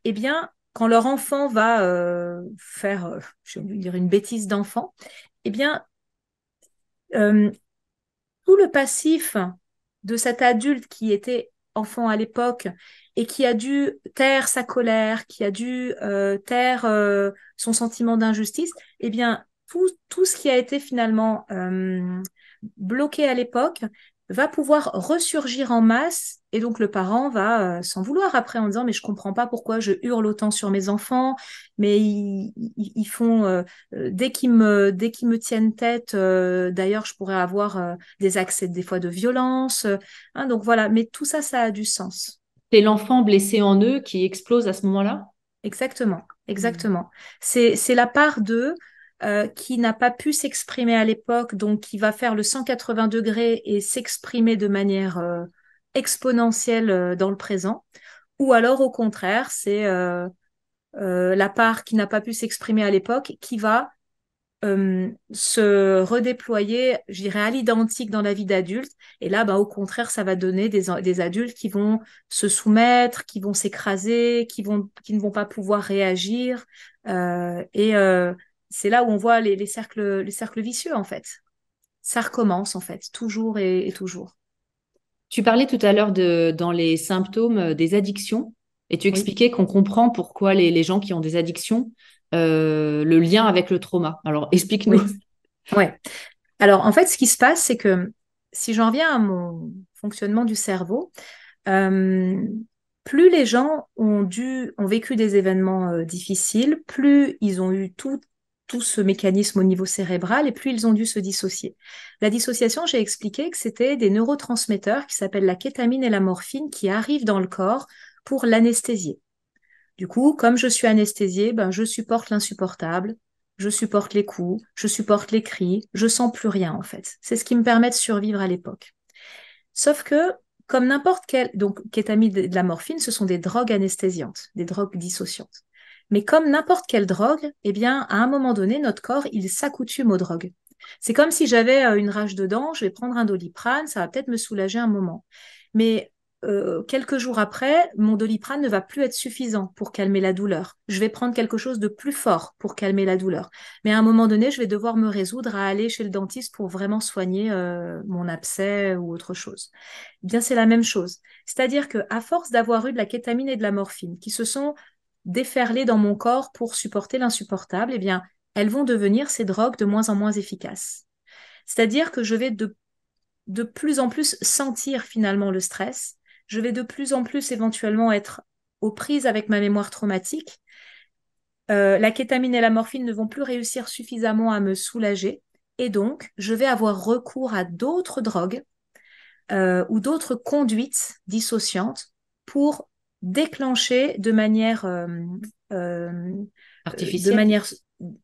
eh bien, quand leur enfant va euh, faire, euh, je dire une bêtise d'enfant, eh bien, euh, tout le passif de cet adulte qui était enfant à l'époque et qui a dû taire sa colère, qui a dû taire son sentiment d'injustice, eh bien, tout, ce qui a été finalement bloqué à l'époque va pouvoir ressurgir en masse et donc le parent va euh, s'en vouloir après en disant mais je comprends pas pourquoi je hurle autant sur mes enfants mais ils, font euh, euh, dès qu'ils me dès qu'ils me tiennent tête d'ailleurs je pourrais avoir des accès des fois de violence hein, donc voilà mais tout ça ça a du sens. C'est l'enfant blessé en eux qui explose à ce moment-là. Exactement, mmh. exactement. c'est C'est la part de euh, qui n'a pas pu s'exprimer à l'époque, donc qui va faire le 180 degrés et s'exprimer de manière euh, exponentielle euh, dans le présent, ou alors au contraire, c'est la part qui n'a pas pu s'exprimer à l'époque qui va se redéployer, je dirais, à l'identique dans la vie d'adulte. Et là, bah, au contraire, ça va donner des, des adultes qui vont se soumettre, qui vont s'écraser, qui, vont, qui ne vont pas pouvoir réagir. et c'est là où on voit les, cercles, les cercles vicieux, en fait. Ça recommence, en fait, toujours et, toujours. Tu parlais tout à l'heure de, dans les symptômes des addictions, et tu expliquais qu'on comprend pourquoi les, les, gens qui ont des addictions, euh, le lien avec le trauma. Alors, explique-nous. Oui. Ouais. Alors, en fait, ce qui se passe, c'est que si j'en viens à mon fonctionnement du cerveau, euh, plus les gens ont dû, ont vécu des événements euh, difficiles, plus ils ont eu tout tout ce mécanisme au niveau cérébral et plus ils ont dû se dissocier. La dissociation, j'ai expliqué que c'était des neurotransmetteurs qui s'appellent la kétamine et la morphine qui arrivent dans le corps pour l'anesthésier. Du coup, comme je suis anesthésiée, ben, je supporte l'insupportable, je supporte les coups, je supporte les cris, je sens plus rien en fait. C'est ce qui me permet de survivre à l'époque. Sauf que, comme n'importe quelle, donc kétamine et de la morphine, ce sont des drogues anesthésiantes, des drogues dissociantes. Mais comme n'importe quelle drogue, eh bien, à un moment donné, notre corps, il s'accoutume aux drogues. C'est comme si j'avais euh, une rage de dents, je vais prendre un doliprane, ça va peut-être me soulager un moment. Mais euh, quelques jours après, mon doliprane ne va plus être suffisant pour calmer la douleur. Je vais prendre quelque chose de plus fort pour calmer la douleur. Mais à un moment donné, je vais devoir me résoudre à aller chez le dentiste pour vraiment soigner euh, mon abcès ou autre chose. Eh bien, c'est la même chose. C'est-à-dire qu'à force d'avoir eu de la kétamine et de la morphine, qui se sont déferler dans mon corps pour supporter l'insupportable, et eh bien, elles vont devenir ces drogues de moins en moins efficaces. C'est-à-dire que je vais de, de plus en plus sentir finalement le stress, je vais de plus en plus éventuellement être aux prises avec ma mémoire traumatique, euh, la kétamine et la morphine ne vont plus réussir suffisamment à me soulager, et donc je vais avoir recours à d'autres drogues euh, ou d'autres conduites dissociantes pour déclencher de manière euh, euh, artificielle. de manière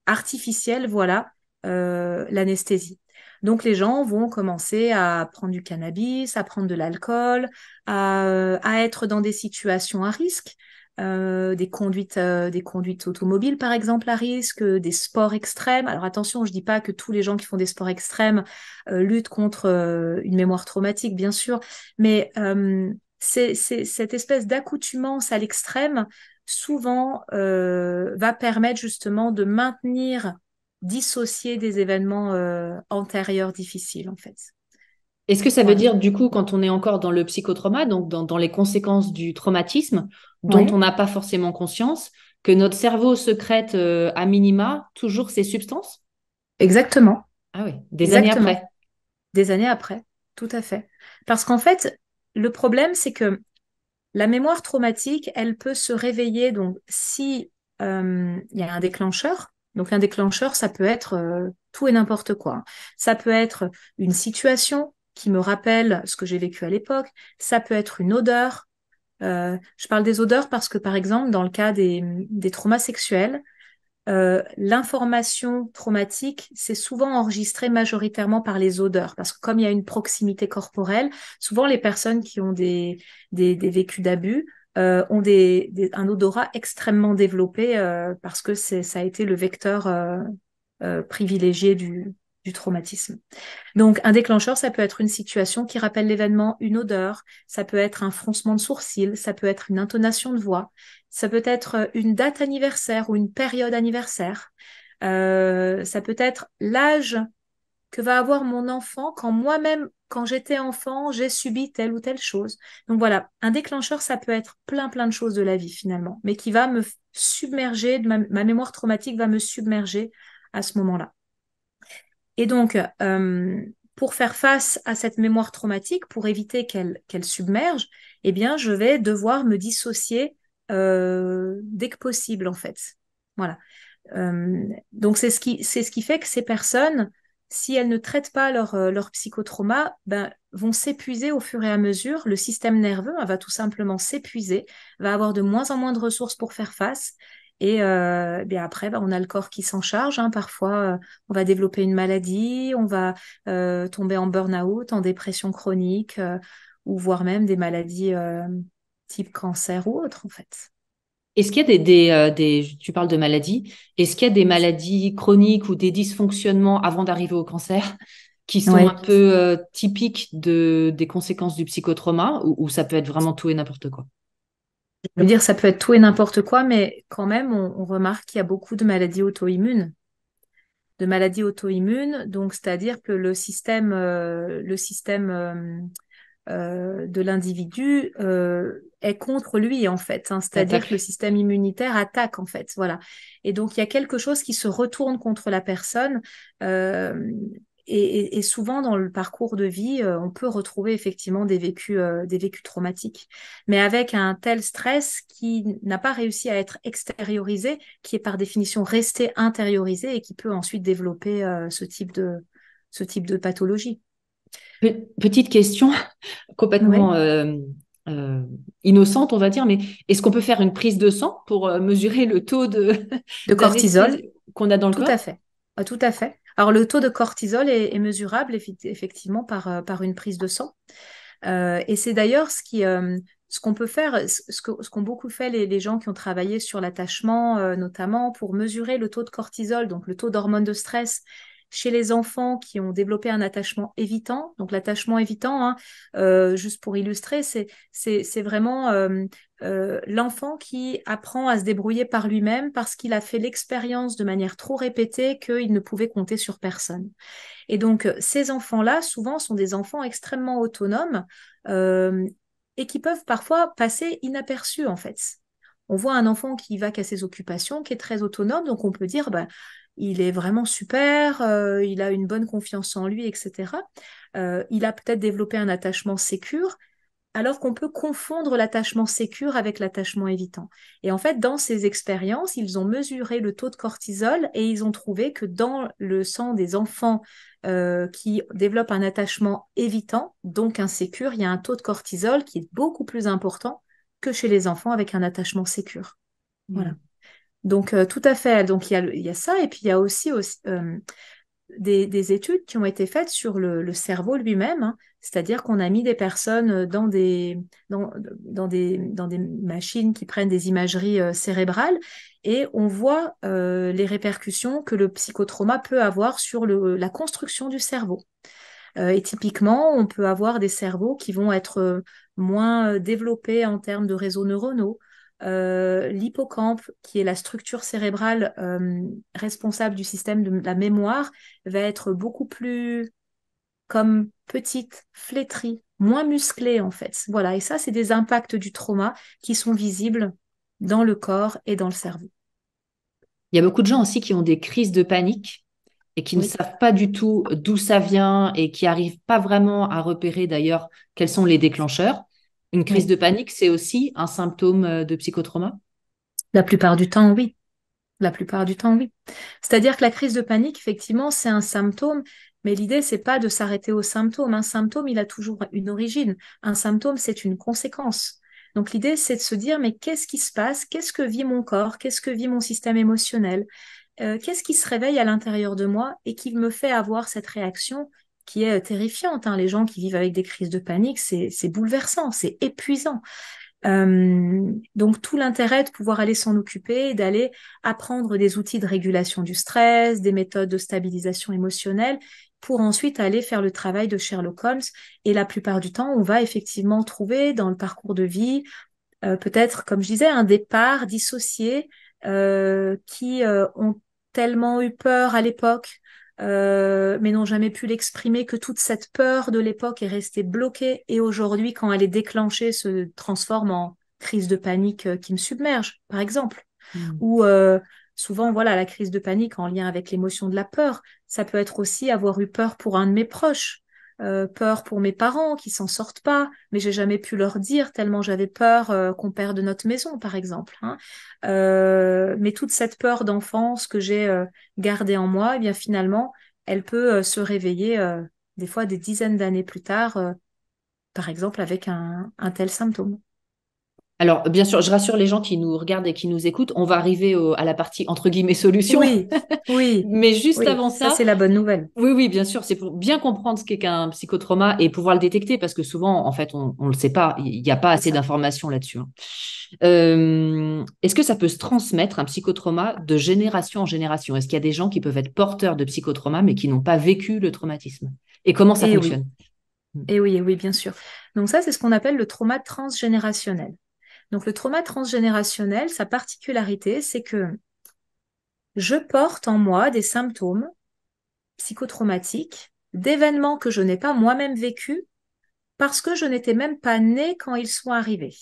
artificielle, voilà, euh, l'anesthésie. Donc les gens vont commencer à prendre du cannabis, à prendre de l'alcool, à, être dans des situations à risque, des conduites, des conduites automobiles par exemple à risque, des sports extrêmes. Alors attention, je dis pas que tous les gens qui font des sports extrêmes luttent contre une mémoire traumatique, bien sûr, mais cette espèce d'accoutumance à l'extrême souvent euh, va permettre justement de maintenir dissocier des événements euh, antérieurs difficiles en fait. Est-ce que ça veut dire du coup quand on est encore dans le psychotrauma, donc dans, les conséquences du traumatisme dont on n'a pas forcément conscience, que notre cerveau secrète euh, à minima toujours ces substances Exactement. Ah oui, des années après. Des années après, tout à fait. Parce qu'en fait, le problème, c'est que la mémoire traumatique, elle peut se réveiller. Donc, si euh, il y a un déclencheur, donc un déclencheur, ça peut être euh, tout et n'importe quoi. Ça peut être une situation qui me rappelle ce que j'ai vécu à l'époque. Ça peut être une odeur. Euh, je parle des odeurs parce que, par exemple, dans le cas des traumas sexuels, euh, l'information traumatique, c'est souvent enregistré majoritairement par les odeurs, parce que comme il y a une proximité corporelle, souvent les personnes qui ont des, des, vécus d'abus euh, ont des, un odorat extrêmement développé euh, parce que ça a été le vecteur privilégié du, du traumatisme. Donc un déclencheur, ça peut être une situation qui rappelle l'événement, une odeur, ça peut être un froncement de sourcils, ça peut être une intonation de voix, ça peut être euh, une date anniversaire ou une période anniversaire, euh, ça peut être l'âge que va avoir mon enfant quand moi-même, quand j'étais enfant, j'ai subi telle ou telle chose. Donc voilà, un déclencheur, ça peut être plein, plein de choses de la vie finalement, mais qui va me submerger, ma mémoire traumatique va me submerger à ce moment-là. Et donc, euh, pour faire face à cette mémoire traumatique, pour éviter qu'elle submerge, eh bien, je vais devoir me dissocier euh, dès que possible, en fait. Voilà. Euh, donc, c'est ce, qui, ce qui fait que ces personnes, si elles ne traitent pas leur, leur psychotrauma, ben, vont s'épuiser au fur et à mesure. Le système nerveux hein, va tout simplement s'épuiser, va avoir de moins en moins de ressources pour faire face. Et, euh, eh bien après, bah, on a le corps qui s'en charge. Hein. Parfois, euh, on va développer une maladie, on va euh, tomber en burn-out, en dépression chronique, ou voire même des maladies type cancer ou autre, en fait. Est-ce qu'il y a des, tu parles de maladies, est-ce qu'il y a des maladies chroniques ou des dysfonctionnements avant d'arriver au cancer qui sont un peu typiques des conséquences du psychotrauma ou, ou ça peut être vraiment tout et n'importe quoi je veux dire, ça peut être tout et n'importe quoi, mais quand même, on, remarque qu'il y a beaucoup de maladies auto-immunes. De maladies auto-immunes, donc c'est-à-dire que le système, euh, le système euh, euh, de l'individu est contre lui en fait, hein. c'est-à-dire que le système immunitaire attaque en fait, voilà. Et donc il y a quelque chose qui se retourne contre la personne et, souvent dans le parcours de vie, euh, on peut retrouver effectivement des vécus, euh, des vécus traumatiques, mais avec un tel stress qui n'a pas réussi à être extériorisé, qui est par définition resté intériorisé et qui peut ensuite développer euh, ce type de ce type de pathologie. Petite question complètement innocente, on va dire, mais est-ce qu'on peut faire une prise de sang pour mesurer le taux de, de <laughs> cortisol qu'on a dans le corps ah, Tout à fait. Tout à fait. Alors le taux de cortisol est, mesurable effectivement euh, par, une prise de sang. Euh, et c'est d'ailleurs ce euh, ce qu'on peut faire, ce qu'ont beaucoup fait les, gens qui ont travaillé sur l'attachement, notamment pour mesurer le taux de cortisol, donc le taux d'hormone de stress, chez les enfants qui ont développé un attachement évitant. Donc l'attachement évitant, hein, euh, juste pour illustrer, c'est vraiment euh, euh, l'enfant qui apprend à se débrouiller par lui-même parce qu'il a fait l'expérience de manière trop répétée qu'il ne pouvait compter sur personne. Et donc ces enfants-là, souvent, sont des enfants extrêmement autonomes et qui peuvent parfois passer inaperçus en fait. On voit un enfant qui va qu'à ses occupations, qui est très autonome, donc on peut dire, ben, il est vraiment super, euh, il a une bonne confiance en lui, etc. Euh, il a peut-être développé un attachement sécure, alors qu'on peut confondre l'attachement sécure avec l'attachement évitant. Et en fait, dans ces expériences, ils ont mesuré le taux de cortisol et ils ont trouvé que dans le sang des enfants euh, qui développent un attachement évitant, donc insécure, il y a un taux de cortisol qui est beaucoup plus important que chez les enfants avec un attachement sécure. Voilà. Mm. Donc, euh, tout à fait. Donc, il y, a ça. Et puis, il y a aussi, euh, des, études qui ont été faites sur le, cerveau lui-même. Hein. C'est-à-dire qu'on a mis des personnes euh, dans des, machines qui prennent des imageries cérébrales et on voit les répercussions que le psychotrauma peut avoir sur la construction du cerveau. et typiquement, on peut avoir des cerveaux qui vont être moins développés en termes de réseaux neuronaux, euh, l'hippocampe, qui est la structure cérébrale euh, responsable du système de la mémoire, va être beaucoup plus comme petite, flétrie, moins musclée en fait. Voilà, et ça, c'est des impacts du trauma qui sont visibles dans le corps et dans le cerveau. Il y a beaucoup de gens aussi qui ont des crises de panique et qui ne savent pas du tout d'où ça vient et qui n'arrivent pas vraiment à repérer d'ailleurs quels sont les déclencheurs. Une crise de panique, c'est aussi un symptôme euh, de psychotrauma La plupart du temps, oui. La plupart du temps, oui. C'est-à-dire que la crise de panique, effectivement, c'est un symptôme, mais l'idée, c'est pas de s'arrêter aux symptômes. Un symptôme, il a toujours une origine. Un symptôme, c'est une conséquence. Donc l'idée, c'est de se dire, mais qu'est-ce qui se passe Qu'est-ce que vit mon corps Qu'est-ce que vit mon système émotionnel euh, Qu'est-ce qui se réveille à l'intérieur de moi et qui me fait avoir cette réaction qui est euh, terrifiante. Hein. Les gens qui vivent avec des crises de panique, c'est bouleversant, c'est épuisant. Euh, donc tout l'intérêt de pouvoir aller s'en occuper, d'aller apprendre des outils de régulation du stress, des méthodes de stabilisation émotionnelle, pour ensuite aller faire le travail de Sherlock Holmes. Et la plupart du temps, on va effectivement trouver dans le parcours de vie, euh, peut-être, comme je disais, un départ dissocié qui ont tellement eu peur à l'époque euh, mais n'ont jamais pu l'exprimer, que toute cette peur de l'époque est restée bloquée et aujourd'hui, quand elle est déclenchée, se transforme en crise de panique euh, qui me submerge, par exemple. Hmm. Ou euh, souvent, voilà, la crise de panique en lien avec l'émotion de la peur, ça peut être aussi avoir eu peur pour un de mes proches. Euh, peur pour mes parents qui s'en sortent pas, mais j'ai jamais pu leur dire tellement j'avais peur euh, qu'on perde notre maison, par exemple. Hein. Euh, mais toute cette peur d'enfance que j'ai gardée en moi, eh bien finalement, elle peut se réveiller des fois des dizaines d'années plus tard, par exemple avec un tel symptôme. Alors, bien sûr, je rassure les gens qui nous regardent et qui nous écoutent, on va arriver à la partie entre guillemets solution. Oui, <laughs> oui. Mais juste avant ça. c'est la bonne nouvelle. Oui, oui, bien sûr. C'est pour bien comprendre ce qu'est qu'un psychotrauma et pouvoir le détecter parce que souvent, en fait, on ne le sait pas. Il n'y a pas assez d'informations là-dessus. Hein. Euh, est-ce que ça peut se transmettre un psychotrauma de génération en génération Est-ce qu'il y a des gens qui peuvent être porteurs de psychotrauma mais qui n'ont pas vécu le traumatisme Et comment ça eh fonctionne Eh oui, oui, bien sûr. Donc ça, c'est ce qu'on appelle le trauma transgénérationnel. Donc le trauma transgénérationnel, sa particularité, c'est que je porte en moi des symptômes psychotraumatiques d'événements que je n'ai pas moi-même vécu parce que je n'étais même pas née quand ils sont arrivés.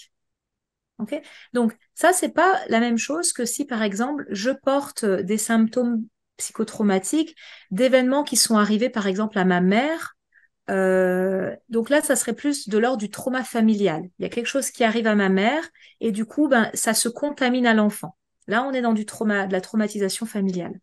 Donc ça, c'est pas la même chose que si, par exemple, je porte des symptômes psychotraumatiques d'événements qui sont arrivés, par exemple, à ma mère euh, donc là, ça serait plus de l'ordre du trauma familial. Il y a quelque chose qui arrive à ma mère et du coup, ben, ça se contamine à l'enfant. Là, on est dans du trauma, de la traumatisation familiale.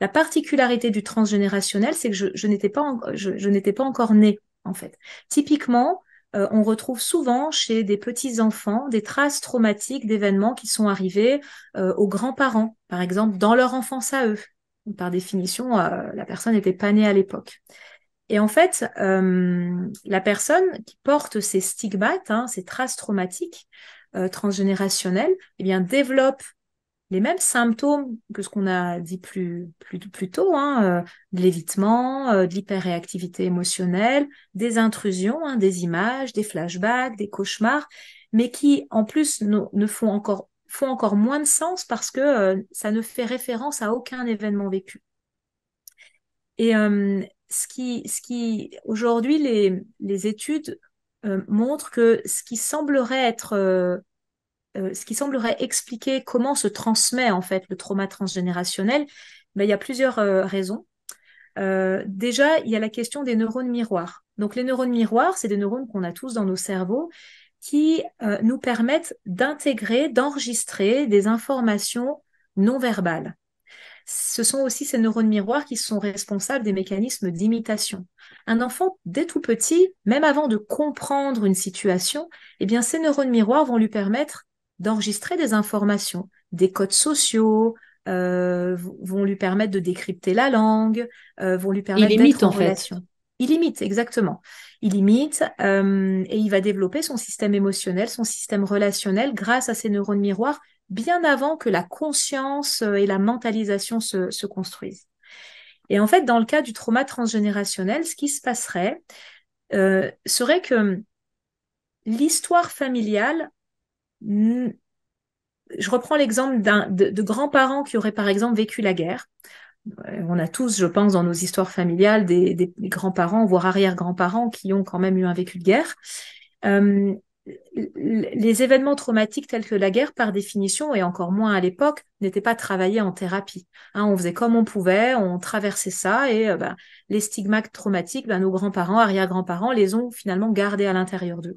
La particularité du transgénérationnel, c'est que je, n'étais pas, je, n'étais pas encore née, en fait. Typiquement, euh, on retrouve souvent chez des petits enfants des traces traumatiques d'événements qui sont arrivés euh, aux grands-parents, par exemple, dans leur enfance à eux. Par définition, la personne n'était pas née à l'époque. Et en fait, euh, la personne qui porte ces stigmates, hein, ces traces traumatiques euh, transgénérationnelles, eh bien, développe les mêmes symptômes que ce qu'on a dit plus, plus, plus tôt, hein, euh, de l'évitement, de l'hyperréactivité émotionnelle, des intrusions, hein, des images, des flashbacks, des cauchemars, mais qui en plus ne font encore, font encore moins de sens parce que ça ne fait référence à aucun événement vécu. Et, ce qui, aujourd'hui, les, études euh, montrent que ce qui semblerait être, euh, euh, ce qui semblerait expliquer comment se transmet en fait le trauma transgénérationnel, ben, il y a plusieurs raisons. déjà, il y a la question des neurones miroirs. Donc, les neurones miroirs, c'est des neurones qu'on a tous dans nos cerveaux qui nous permettent d'intégrer, d'enregistrer des informations non verbales ce sont aussi ces neurones miroirs qui sont responsables des mécanismes d'imitation. Un enfant, dès tout petit, même avant de comprendre une situation, eh bien, ces neurones miroirs vont lui permettre d'enregistrer des informations, des codes sociaux, euh, vont lui permettre de décrypter la langue, euh, vont lui permettre d'être en, en fait. relation. Il imite, exactement. Il imite euh, et il va développer son système émotionnel, son système relationnel grâce à ces neurones miroirs bien avant que la conscience euh, et la mentalisation se, construisent. Et en fait, dans le cas du trauma transgénérationnel, ce qui se passerait euh, serait que l'histoire familiale, je reprends l'exemple de, grands-parents qui auraient par exemple vécu la guerre. Euh, on a tous, je pense, dans nos histoires familiales, des, grands-parents, voire arrière-grands-parents qui ont quand même eu un vécu de guerre. Euh, les événements traumatiques tels que la guerre, par définition, et encore moins à l'époque, n'étaient pas travaillés en thérapie. Hein, on faisait comme on pouvait, on traversait ça, et euh, ben, les stigmates traumatiques, ben, nos grands-parents, arrière-grands-parents, les ont finalement gardés à l'intérieur d'eux.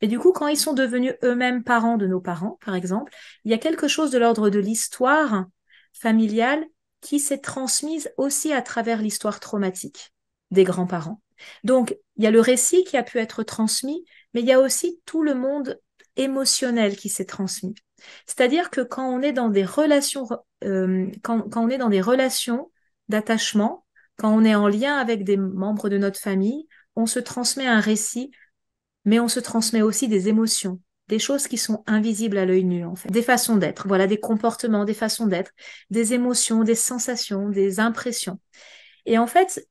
Et du coup, quand ils sont devenus eux-mêmes parents de nos parents, par exemple, il y a quelque chose de l'ordre de l'histoire familiale qui s'est transmise aussi à travers l'histoire traumatique des grands-parents. Donc, il y a le récit qui a pu être transmis, il y a aussi tout le monde émotionnel qui s'est transmis. C'est-à-dire que quand on est dans des relations, euh, quand, on est dans des relations d'attachement, quand on est en lien avec des membres de notre famille, on se transmet un récit, mais on se transmet aussi des émotions, des choses qui sont invisibles à l'œil nu, en fait, des façons d'être, voilà, des comportements, des façons d'être, des émotions, des sensations, des impressions. Et en fait,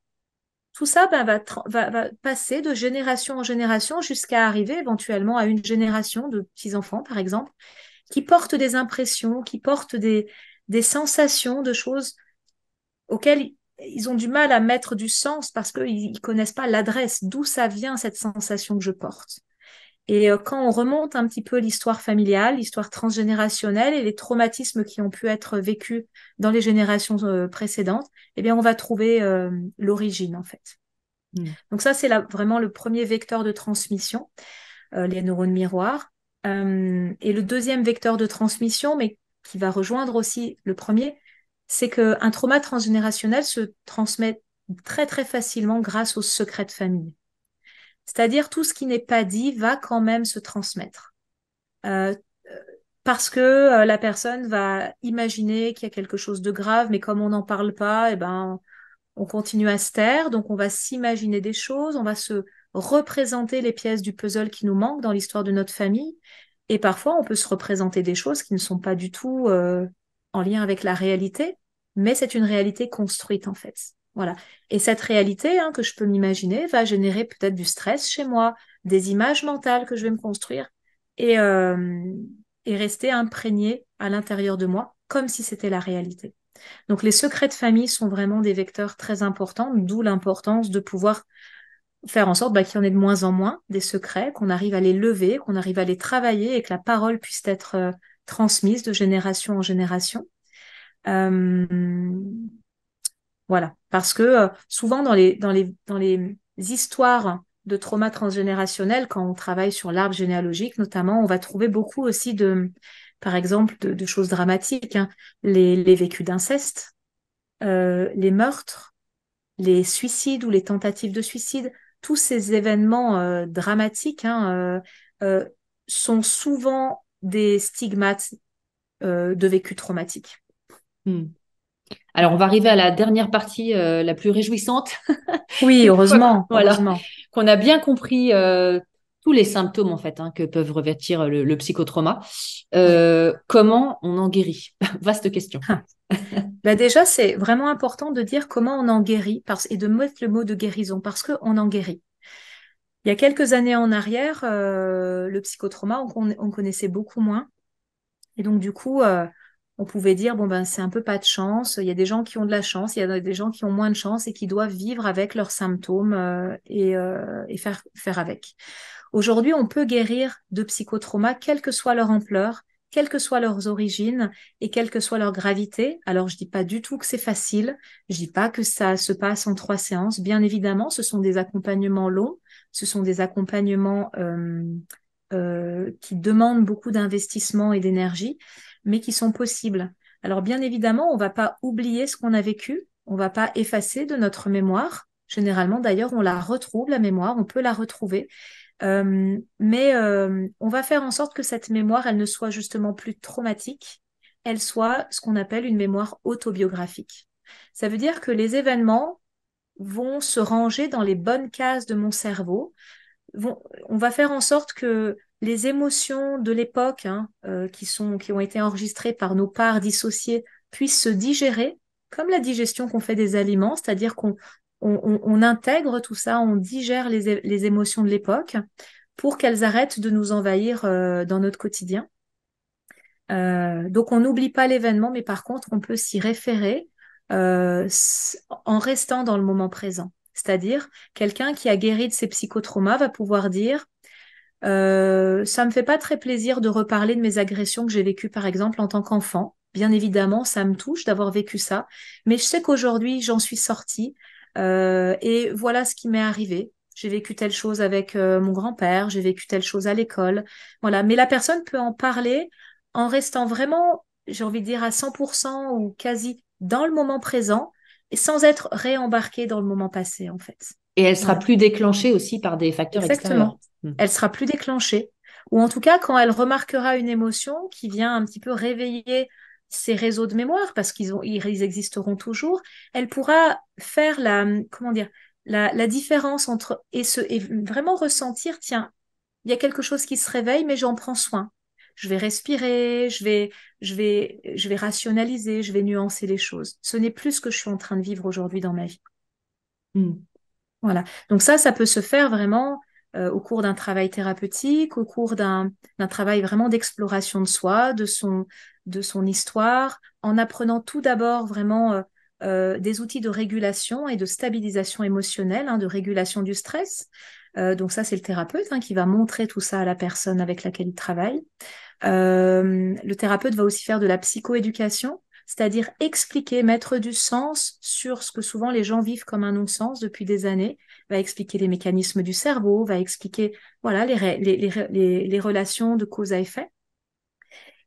tout ça ben, va, passer de génération en génération jusqu'à arriver éventuellement à une génération de petits-enfants, par exemple, qui portent des impressions, qui portent des, des sensations de choses auxquelles ils ont du mal à mettre du sens parce qu'ils ne connaissent pas l'adresse, d'où ça vient cette sensation que je porte. Et euh, quand on remonte un petit peu l'histoire familiale, l'histoire transgénérationnelle et les traumatismes qui ont pu être vécus dans les générations euh, précédentes, eh bien, on va trouver euh, l'origine, en fait. Mmh. Donc ça, c'est vraiment le premier vecteur de transmission, les neurones miroirs. et le deuxième vecteur de transmission, mais qui va rejoindre aussi le premier, c'est qu'un trauma transgénérationnel se transmet très, très facilement grâce aux secrets de famille. C'est-à-dire tout ce qui n'est pas dit va quand même se transmettre. Euh, euh, parce que euh, la personne va imaginer qu'il y a quelque chose de grave, mais comme on n'en parle pas, eh ben, on continue à se taire, donc on va s'imaginer des choses, on va se représenter les pièces du puzzle qui nous manquent dans l'histoire de notre famille, et parfois on peut se représenter des choses qui ne sont pas du tout en lien avec la réalité, mais c'est une réalité construite en fait. Voilà. Et cette réalité hein, que je peux m'imaginer va générer peut-être du stress chez moi, des images mentales que je vais me construire et, euh, rester imprégnée à l'intérieur de moi comme si c'était la réalité. Donc les secrets de famille sont vraiment des vecteurs très importants, d'où l'importance de pouvoir faire en sorte bah, qu'il y en ait de moins en moins des secrets, qu'on arrive à les lever, qu'on arrive à les travailler et que la parole puisse être euh, transmise de génération en génération. Euh, voilà. Parce que euh, souvent dans les, dans, les, dans les histoires de trauma transgénérationnel, quand on travaille sur l'arbre généalogique notamment, on va trouver beaucoup aussi de, par exemple, de, choses dramatiques, hein. les, vécus d'inceste, euh, les meurtres, les suicides ou les tentatives de suicide, tous ces événements euh, dramatiques hein, sont souvent des stigmates de vécus traumatiques. Hmm. Alors, on va arriver à la dernière partie euh, la plus réjouissante. <laughs> oui, heureusement. Qu'on a bien compris euh, tous les symptômes en fait hein, que peuvent revêtir euh, le, psychotrauma. comment on en guérit <laughs> Vaste question. Ah. Bah, déjà, c'est vraiment important de dire comment on en guérit et de mettre le mot de guérison parce qu'on en guérit. Il y a quelques années en arrière, le psychotrauma, on, on, connaissait beaucoup moins. Et donc, du coup, on pouvait dire bon ben c'est un peu pas de chance, il y a des gens qui ont de la chance, il y a des gens qui ont moins de chance et qui doivent vivre avec leurs symptômes euh, euh, et, faire, faire avec. Aujourd'hui, on peut guérir de psychotrauma, quelle que soit leur ampleur, quelles que soient leurs origines et quelle que soit leur gravité. Alors je dis pas du tout que c'est facile, je dis pas que ça se passe en trois séances. Bien évidemment, ce sont des accompagnements longs, ce sont des accompagnements euh, qui demandent beaucoup d'investissement et d'énergie mais qui sont possibles. Alors bien évidemment, on ne va pas oublier ce qu'on a vécu, on ne va pas effacer de notre mémoire. Généralement, d'ailleurs, on la retrouve, la mémoire, on peut la retrouver. Euh, mais euh, on va faire en sorte que cette mémoire, elle ne soit justement plus traumatique, elle soit ce qu'on appelle une mémoire autobiographique. Ça veut dire que les événements vont se ranger dans les bonnes cases de mon cerveau. on va faire en sorte que les émotions de l'époque hein, euh, qui, sont, qui ont été enregistrées par nos parts dissociées puissent se digérer, comme la digestion qu'on fait des aliments, c'est-à-dire qu'on on, intègre tout ça, on digère les, les émotions de l'époque pour qu'elles arrêtent de nous envahir euh, dans notre quotidien. Euh, donc on n'oublie pas l'événement, mais par contre on peut s'y référer en restant dans le moment présent. C'est-à-dire quelqu'un qui a guéri de ses psychotraumas va pouvoir dire euh, ça me fait pas très plaisir de reparler de mes agressions que j'ai vécues, par exemple, en tant qu'enfant. Bien évidemment, ça me touche d'avoir vécu ça, mais je sais qu'aujourd'hui, j'en suis sortie. Euh, et voilà ce qui m'est arrivé. J'ai vécu telle chose avec euh, mon grand-père, j'ai vécu telle chose à l'école. Voilà. Mais la personne peut en parler en restant vraiment, j'ai envie de dire, à 100% ou quasi dans le moment présent, et sans être réembarquée dans le moment passé, en fait. Et elle sera plus déclenchée aussi par des facteurs Exactement. Hmm. Elle sera plus déclenchée. Ou en tout cas, quand elle remarquera une émotion qui vient un petit peu réveiller ses réseaux de mémoire, parce qu'ils ils existeront toujours, elle pourra faire la, comment dire, la, différence entre, et, ce vraiment ressentir, tiens, il y a quelque chose qui se réveille, mais j'en prends soin. Je vais respirer, je vais, je vais, je vais rationaliser, je vais nuancer les choses. Ce n'est plus ce que je suis en train de vivre aujourd'hui dans ma vie. Hmm. Donc ça, ça peut se faire vraiment euh, au cours d'un travail thérapeutique, au cours d'un travail vraiment d'exploration de soi, de son, de son histoire, en apprenant tout d'abord vraiment euh, euh, des outils de régulation et de stabilisation émotionnelle, hein, de régulation du stress. donc ça, c'est le thérapeute hein, qui va montrer tout ça à la personne avec laquelle il travaille. le thérapeute va aussi faire de la psychoéducation, c'est-à-dire expliquer, mettre du sens sur ce que souvent les gens vivent comme un non-sens depuis des années, va expliquer les mécanismes du cerveau, va expliquer voilà les, relations de cause à effet.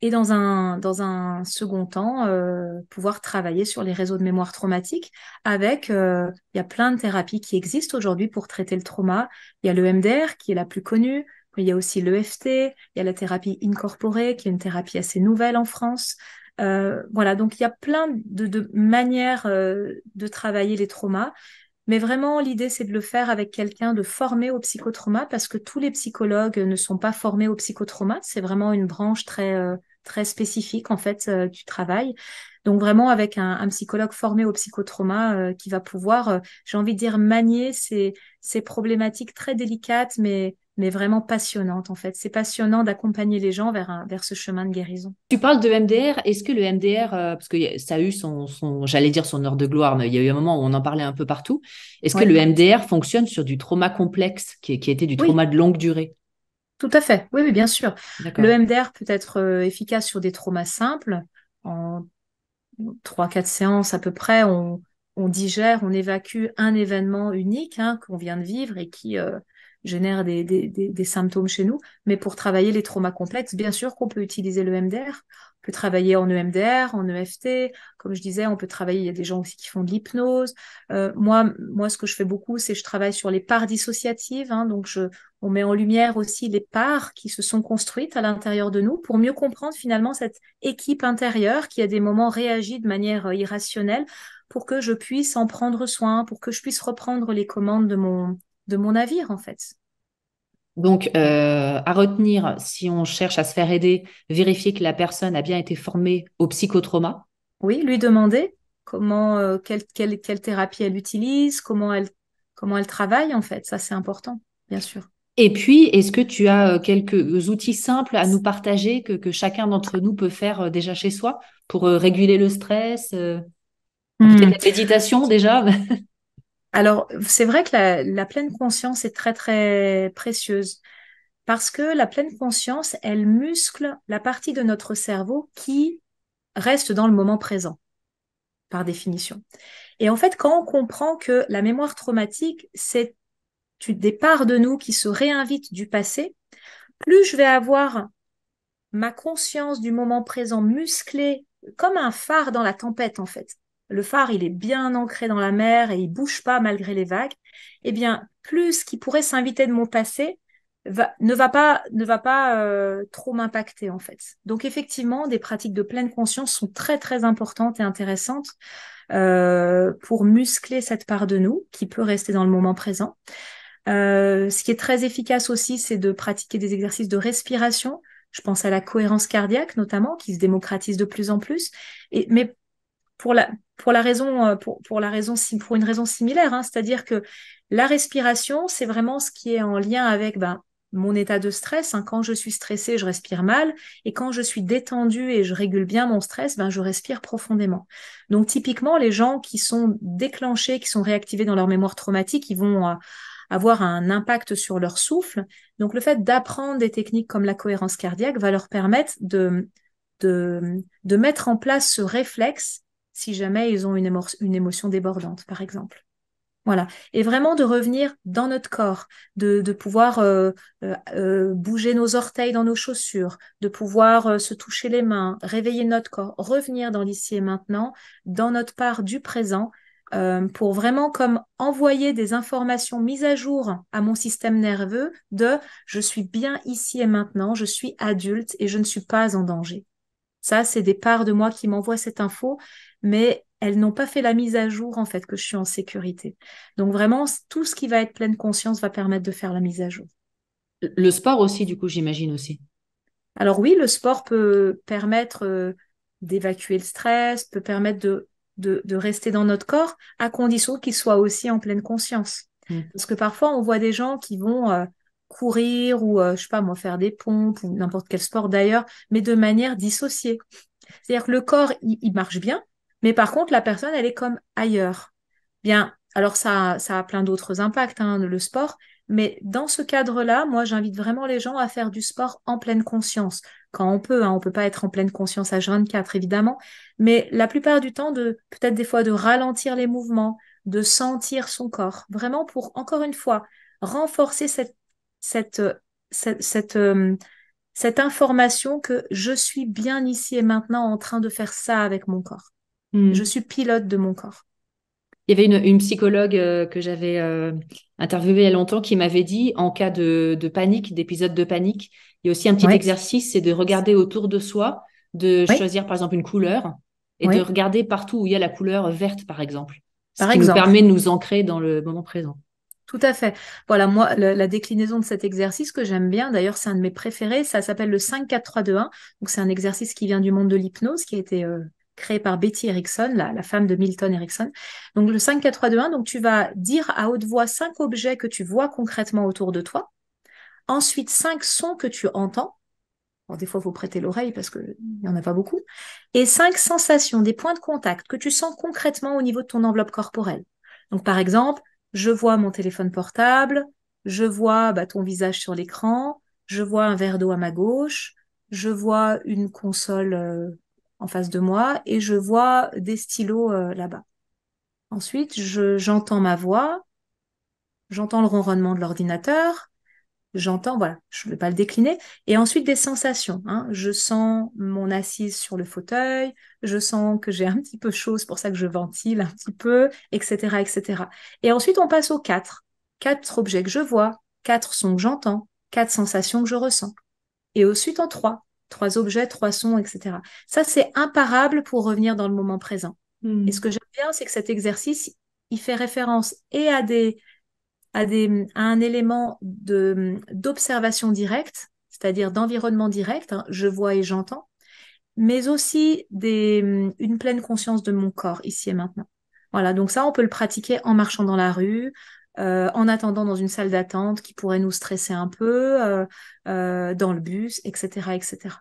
Et dans un, dans un second temps, euh, pouvoir travailler sur les réseaux de mémoire traumatique avec, euh, il y a plein de thérapies qui existent aujourd'hui pour traiter le trauma. Il y a le MDR qui est la plus connue, il y a aussi l'EFT, il y a la thérapie incorporée, qui est une thérapie assez nouvelle en France. Euh, voilà, donc il y a plein de, manières euh, de travailler les traumas, mais vraiment l'idée c'est de le faire avec quelqu'un de formé au psychotrauma parce que tous les psychologues ne sont pas formés au psychotrauma, c'est vraiment une branche très euh, très spécifique en fait du travail. Donc vraiment avec un, psychologue formé au psychotrauma qui va pouvoir, j'ai envie de dire, manier ces, ces problématiques très délicates mais mais vraiment passionnante en fait. C'est passionnant d'accompagner les gens vers, un, vers ce chemin de guérison. Tu parles de MDR. Est-ce que le MDR, euh, parce que ça a eu son, son j'allais dire son heure de gloire, mais il y a eu un moment où on en parlait un peu partout. Est-ce que le MDR fonctionne sur du trauma complexe, qui, qui était du trauma de longue durée Tout à fait. Oui, mais bien sûr. Le MDR peut être euh, efficace sur des traumas simples. En 3-4 séances à peu près, on, on digère, on évacue un événement unique hein, qu'on vient de vivre et qui, euh, génère des, des, symptômes chez nous. Mais pour travailler les traumas complexes, bien sûr qu'on peut utiliser le On peut travailler en EMDR, en EFT. Comme je disais, on peut travailler. Il y a des gens aussi qui font de l'hypnose. Euh, moi, moi, ce que je fais beaucoup, c'est je travaille sur les parts dissociatives. Hein. donc, je, on met en lumière aussi les parts qui se sont construites à l'intérieur de nous pour mieux comprendre finalement cette équipe intérieure qui à des moments réagit de manière euh, irrationnelle pour que je puisse en prendre soin, pour que je puisse reprendre les commandes de mon, de mon navire, en fait. Donc, euh, à retenir, si on cherche à se faire aider, vérifier que la personne a bien été formée au psychotrauma. Oui, lui demander comment, euh, quelle, thérapie elle utilise, comment elle, comment elle travaille, en fait. Ça, c'est important, bien sûr. Et puis, est-ce que tu as euh, quelques outils simples à nous partager que, chacun d'entre nous peut faire déjà chez soi pour réguler le stress hmm. méditation déjà alors, c'est vrai que la, pleine conscience est très, très précieuse parce que la pleine conscience, elle muscle la partie de notre cerveau qui reste dans le moment présent, par définition. Et en fait, quand on comprend que la mémoire traumatique, c'est des parts de nous qui se réinvitent du passé, plus je vais avoir ma conscience du moment présent musclée comme un phare dans la tempête, en fait le phare, il est bien ancré dans la mer et il bouge pas malgré les vagues, eh bien, plus qui pourrait s'inviter de mon passé ne va pas, ne va pas euh, trop m'impacter en fait. Donc effectivement, des pratiques de pleine conscience sont très très importantes et intéressantes euh, pour muscler cette part de nous qui peut rester dans le moment présent. Euh, ce qui est très efficace aussi, c'est de pratiquer des exercices de respiration. Je pense à la cohérence cardiaque notamment, qui se démocratise de plus en plus. mais pour la, pour la raison, euh, pour, la raison, pour une raison similaire, hein. c'est-à-dire que la respiration, c'est vraiment ce qui est en lien avec ben, mon état de stress. Hein. Quand je suis stressée, je respire mal, et quand je suis détendue et je régule bien mon stress, ben, je respire profondément. Donc typiquement, les gens qui sont déclenchés, qui sont réactivés dans leur mémoire traumatique, ils vont euh, avoir un impact sur leur souffle. Donc le fait d'apprendre des techniques comme la cohérence cardiaque va leur permettre de, de, de mettre en place ce réflexe si jamais ils ont une, émotion débordante, par exemple. Voilà. Et vraiment de revenir dans notre corps, de, pouvoir euh, euh, euh, bouger nos orteils dans nos chaussures, de pouvoir se toucher les mains, réveiller notre corps, revenir dans l'ici et maintenant, dans notre part du présent, pour vraiment comme envoyer des informations mises à jour à mon système nerveux de je suis bien ici et maintenant, je suis adulte et je ne suis pas en danger. Ça, c'est des parts de moi qui m'envoient cette info mais elles n'ont pas fait la mise à jour en fait que je suis en sécurité. Donc vraiment, tout ce qui va être pleine conscience va permettre de faire la mise à jour. Le sport aussi, du coup, j'imagine aussi. Alors oui, le sport peut permettre euh, d'évacuer le stress, peut permettre de, de, rester dans notre corps, à condition qu'il soit aussi en pleine conscience. Mm. Parce que parfois, on voit des gens qui vont euh, courir ou, euh, je sais pas moi, faire des pompes ou n'importe quel sport d'ailleurs, mais de manière dissociée. C'est-à-dire que le corps, il marche bien, mais par contre, la personne, elle est comme ailleurs. Bien, alors ça, ça a plein d'autres impacts, hein, le sport, mais dans ce cadre-là, moi, j'invite vraiment les gens à faire du sport en pleine conscience, quand on peut. Hein, on peut pas être en pleine conscience à 24 évidemment, mais la plupart du temps, de peut-être des fois de ralentir les mouvements, de sentir son corps, vraiment pour, encore une fois, renforcer cette, cette, euh, cette, euh, cette information que je suis bien ici et maintenant en train de faire ça avec mon corps. Hmm. Je suis pilote de mon corps. Il y avait une, psychologue euh, que j'avais euh, interviewée il y a longtemps qui m'avait dit, en cas de, panique, d'épisode de panique, il y a aussi un petit exercice, c'est de regarder autour de soi, de choisir par exemple une couleur et de regarder partout où il y a la couleur verte, par exemple. Ce qui nous permet de nous ancrer dans le moment présent. Tout à fait. Voilà, moi, la déclinaison de cet exercice que j'aime bien, d'ailleurs, c'est un de mes préférés, ça s'appelle le 5-4-3-2-1. Donc, c'est un exercice qui vient du monde de l'hypnose, qui a été euh, créé par Betty Erickson, la, femme de Milton Erickson. Donc le 5 4 3 2 1, donc tu vas dire à haute voix cinq objets que tu vois concrètement autour de toi. Ensuite, cinq sons que tu entends. des fois, il faut prêter l'oreille parce qu'il n'y en a pas beaucoup. Et cinq sensations, des points de contact que tu sens concrètement au niveau de ton enveloppe corporelle. Donc, par exemple, je vois mon téléphone portable, je vois bah, ton visage sur l'écran, je vois un verre d'eau à ma gauche, je vois une console euh, en face de moi et je vois des stylos euh, là-bas. Ensuite, j'entends ma voix, j'entends le ronronnement de l'ordinateur, j'entends, voilà, je ne vais pas le décliner, et ensuite des sensations. Hein. Je sens mon assise sur le fauteuil, je sens que j'ai un petit peu chaud, c'est pour ça que je ventile un petit peu, etc., etc. Et ensuite, on passe aux quatre. Quatre objets que je vois, quatre sons que j'entends, quatre sensations que je ressens. Et ensuite en trois trois objets, trois sons, etc. Ça, c'est imparable pour revenir dans le moment présent. Hmm. Et ce que j'aime bien, c'est que cet exercice, il fait référence et à des, à des, un élément de, d'observation directe, c'est-à-dire d'environnement direct, hein, je vois et j'entends, mais aussi des, une pleine conscience de mon corps ici et maintenant. Voilà, donc ça, on peut le pratiquer en marchant dans la rue, euh, en attendant dans une salle d'attente qui pourrait nous stresser un peu, euh, euh, dans le bus, etc. etc.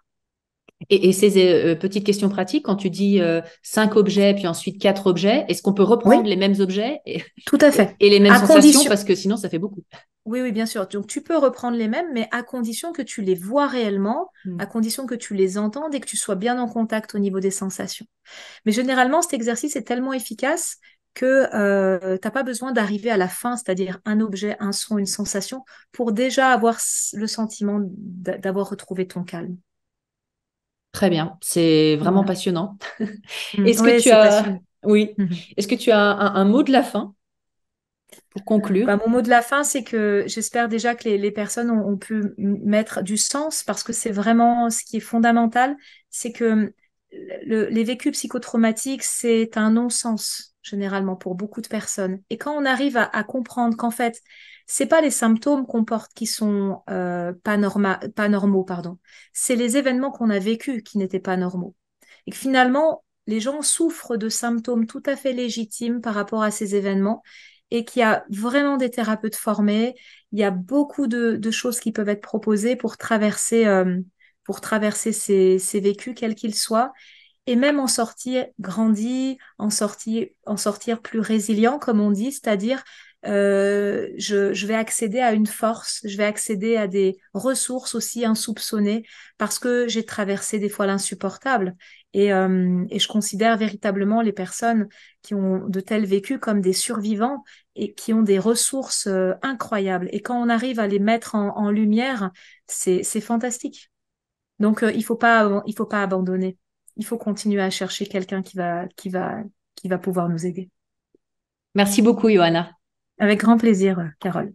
Et, ces petites questions pratiques, quand tu dis cinq objets, puis ensuite quatre objets, est-ce qu'on peut reprendre les mêmes objets et, Tout à <laughs> fait. Et les mêmes sensations, parce que sinon ça fait beaucoup. Oui, oui, bien sûr. Donc tu peux reprendre les mêmes, mais à condition que tu les vois réellement, hmm. à condition que tu les entendes et que tu sois bien en contact au niveau des sensations. Mais généralement, cet exercice est tellement efficace que euh, tu n'as pas besoin d'arriver à la fin, c'est-à-dire un objet, un son, une sensation, pour déjà avoir le sentiment d'avoir retrouvé ton calme. Très bien, c'est vraiment passionnant. <laughs> Mm-hmm. Est-ce que tu as oui, est-ce que tu as un, mot de la fin pour conclure bah, Mon mot de la fin, c'est que j'espère déjà que les, personnes ont, pu mettre du sens parce que c'est vraiment ce qui est fondamental, c'est que les vécus psychotraumatiques, c'est un non-sens généralement pour beaucoup de personnes. Et quand on arrive à, comprendre qu'en fait, c'est pas les symptômes qu'on porte qui sont euh, pas, normaux, pardon, c'est les événements qu'on a vécus qui n'étaient pas normaux. Et que finalement, les gens souffrent de symptômes tout à fait légitimes par rapport à ces événements et qu'il y a vraiment des thérapeutes formés, il y a beaucoup de, choses qui peuvent être proposées pour traverser, euh, pour traverser ces vécus, quels qu'ils soient, et même en sortir grandi, en sortir, en sortir plus résilient, comme on dit, c'est-à-dire euh, je, je, vais accéder à une force, je vais accéder à des ressources aussi insoupçonnées parce que j'ai traversé des fois l'insupportable. Et, euh, et, je considère véritablement les personnes qui ont de tels vécus comme des survivants et qui ont des ressources euh, incroyables. Et quand on arrive à les mettre en, en lumière, c'est fantastique. Donc euh, il faut pas il faut pas abandonner il faut continuer à chercher quelqu'un qui va, qui, va, qui va pouvoir nous aider. Merci beaucoup, Johanna. Avec grand plaisir, Carole.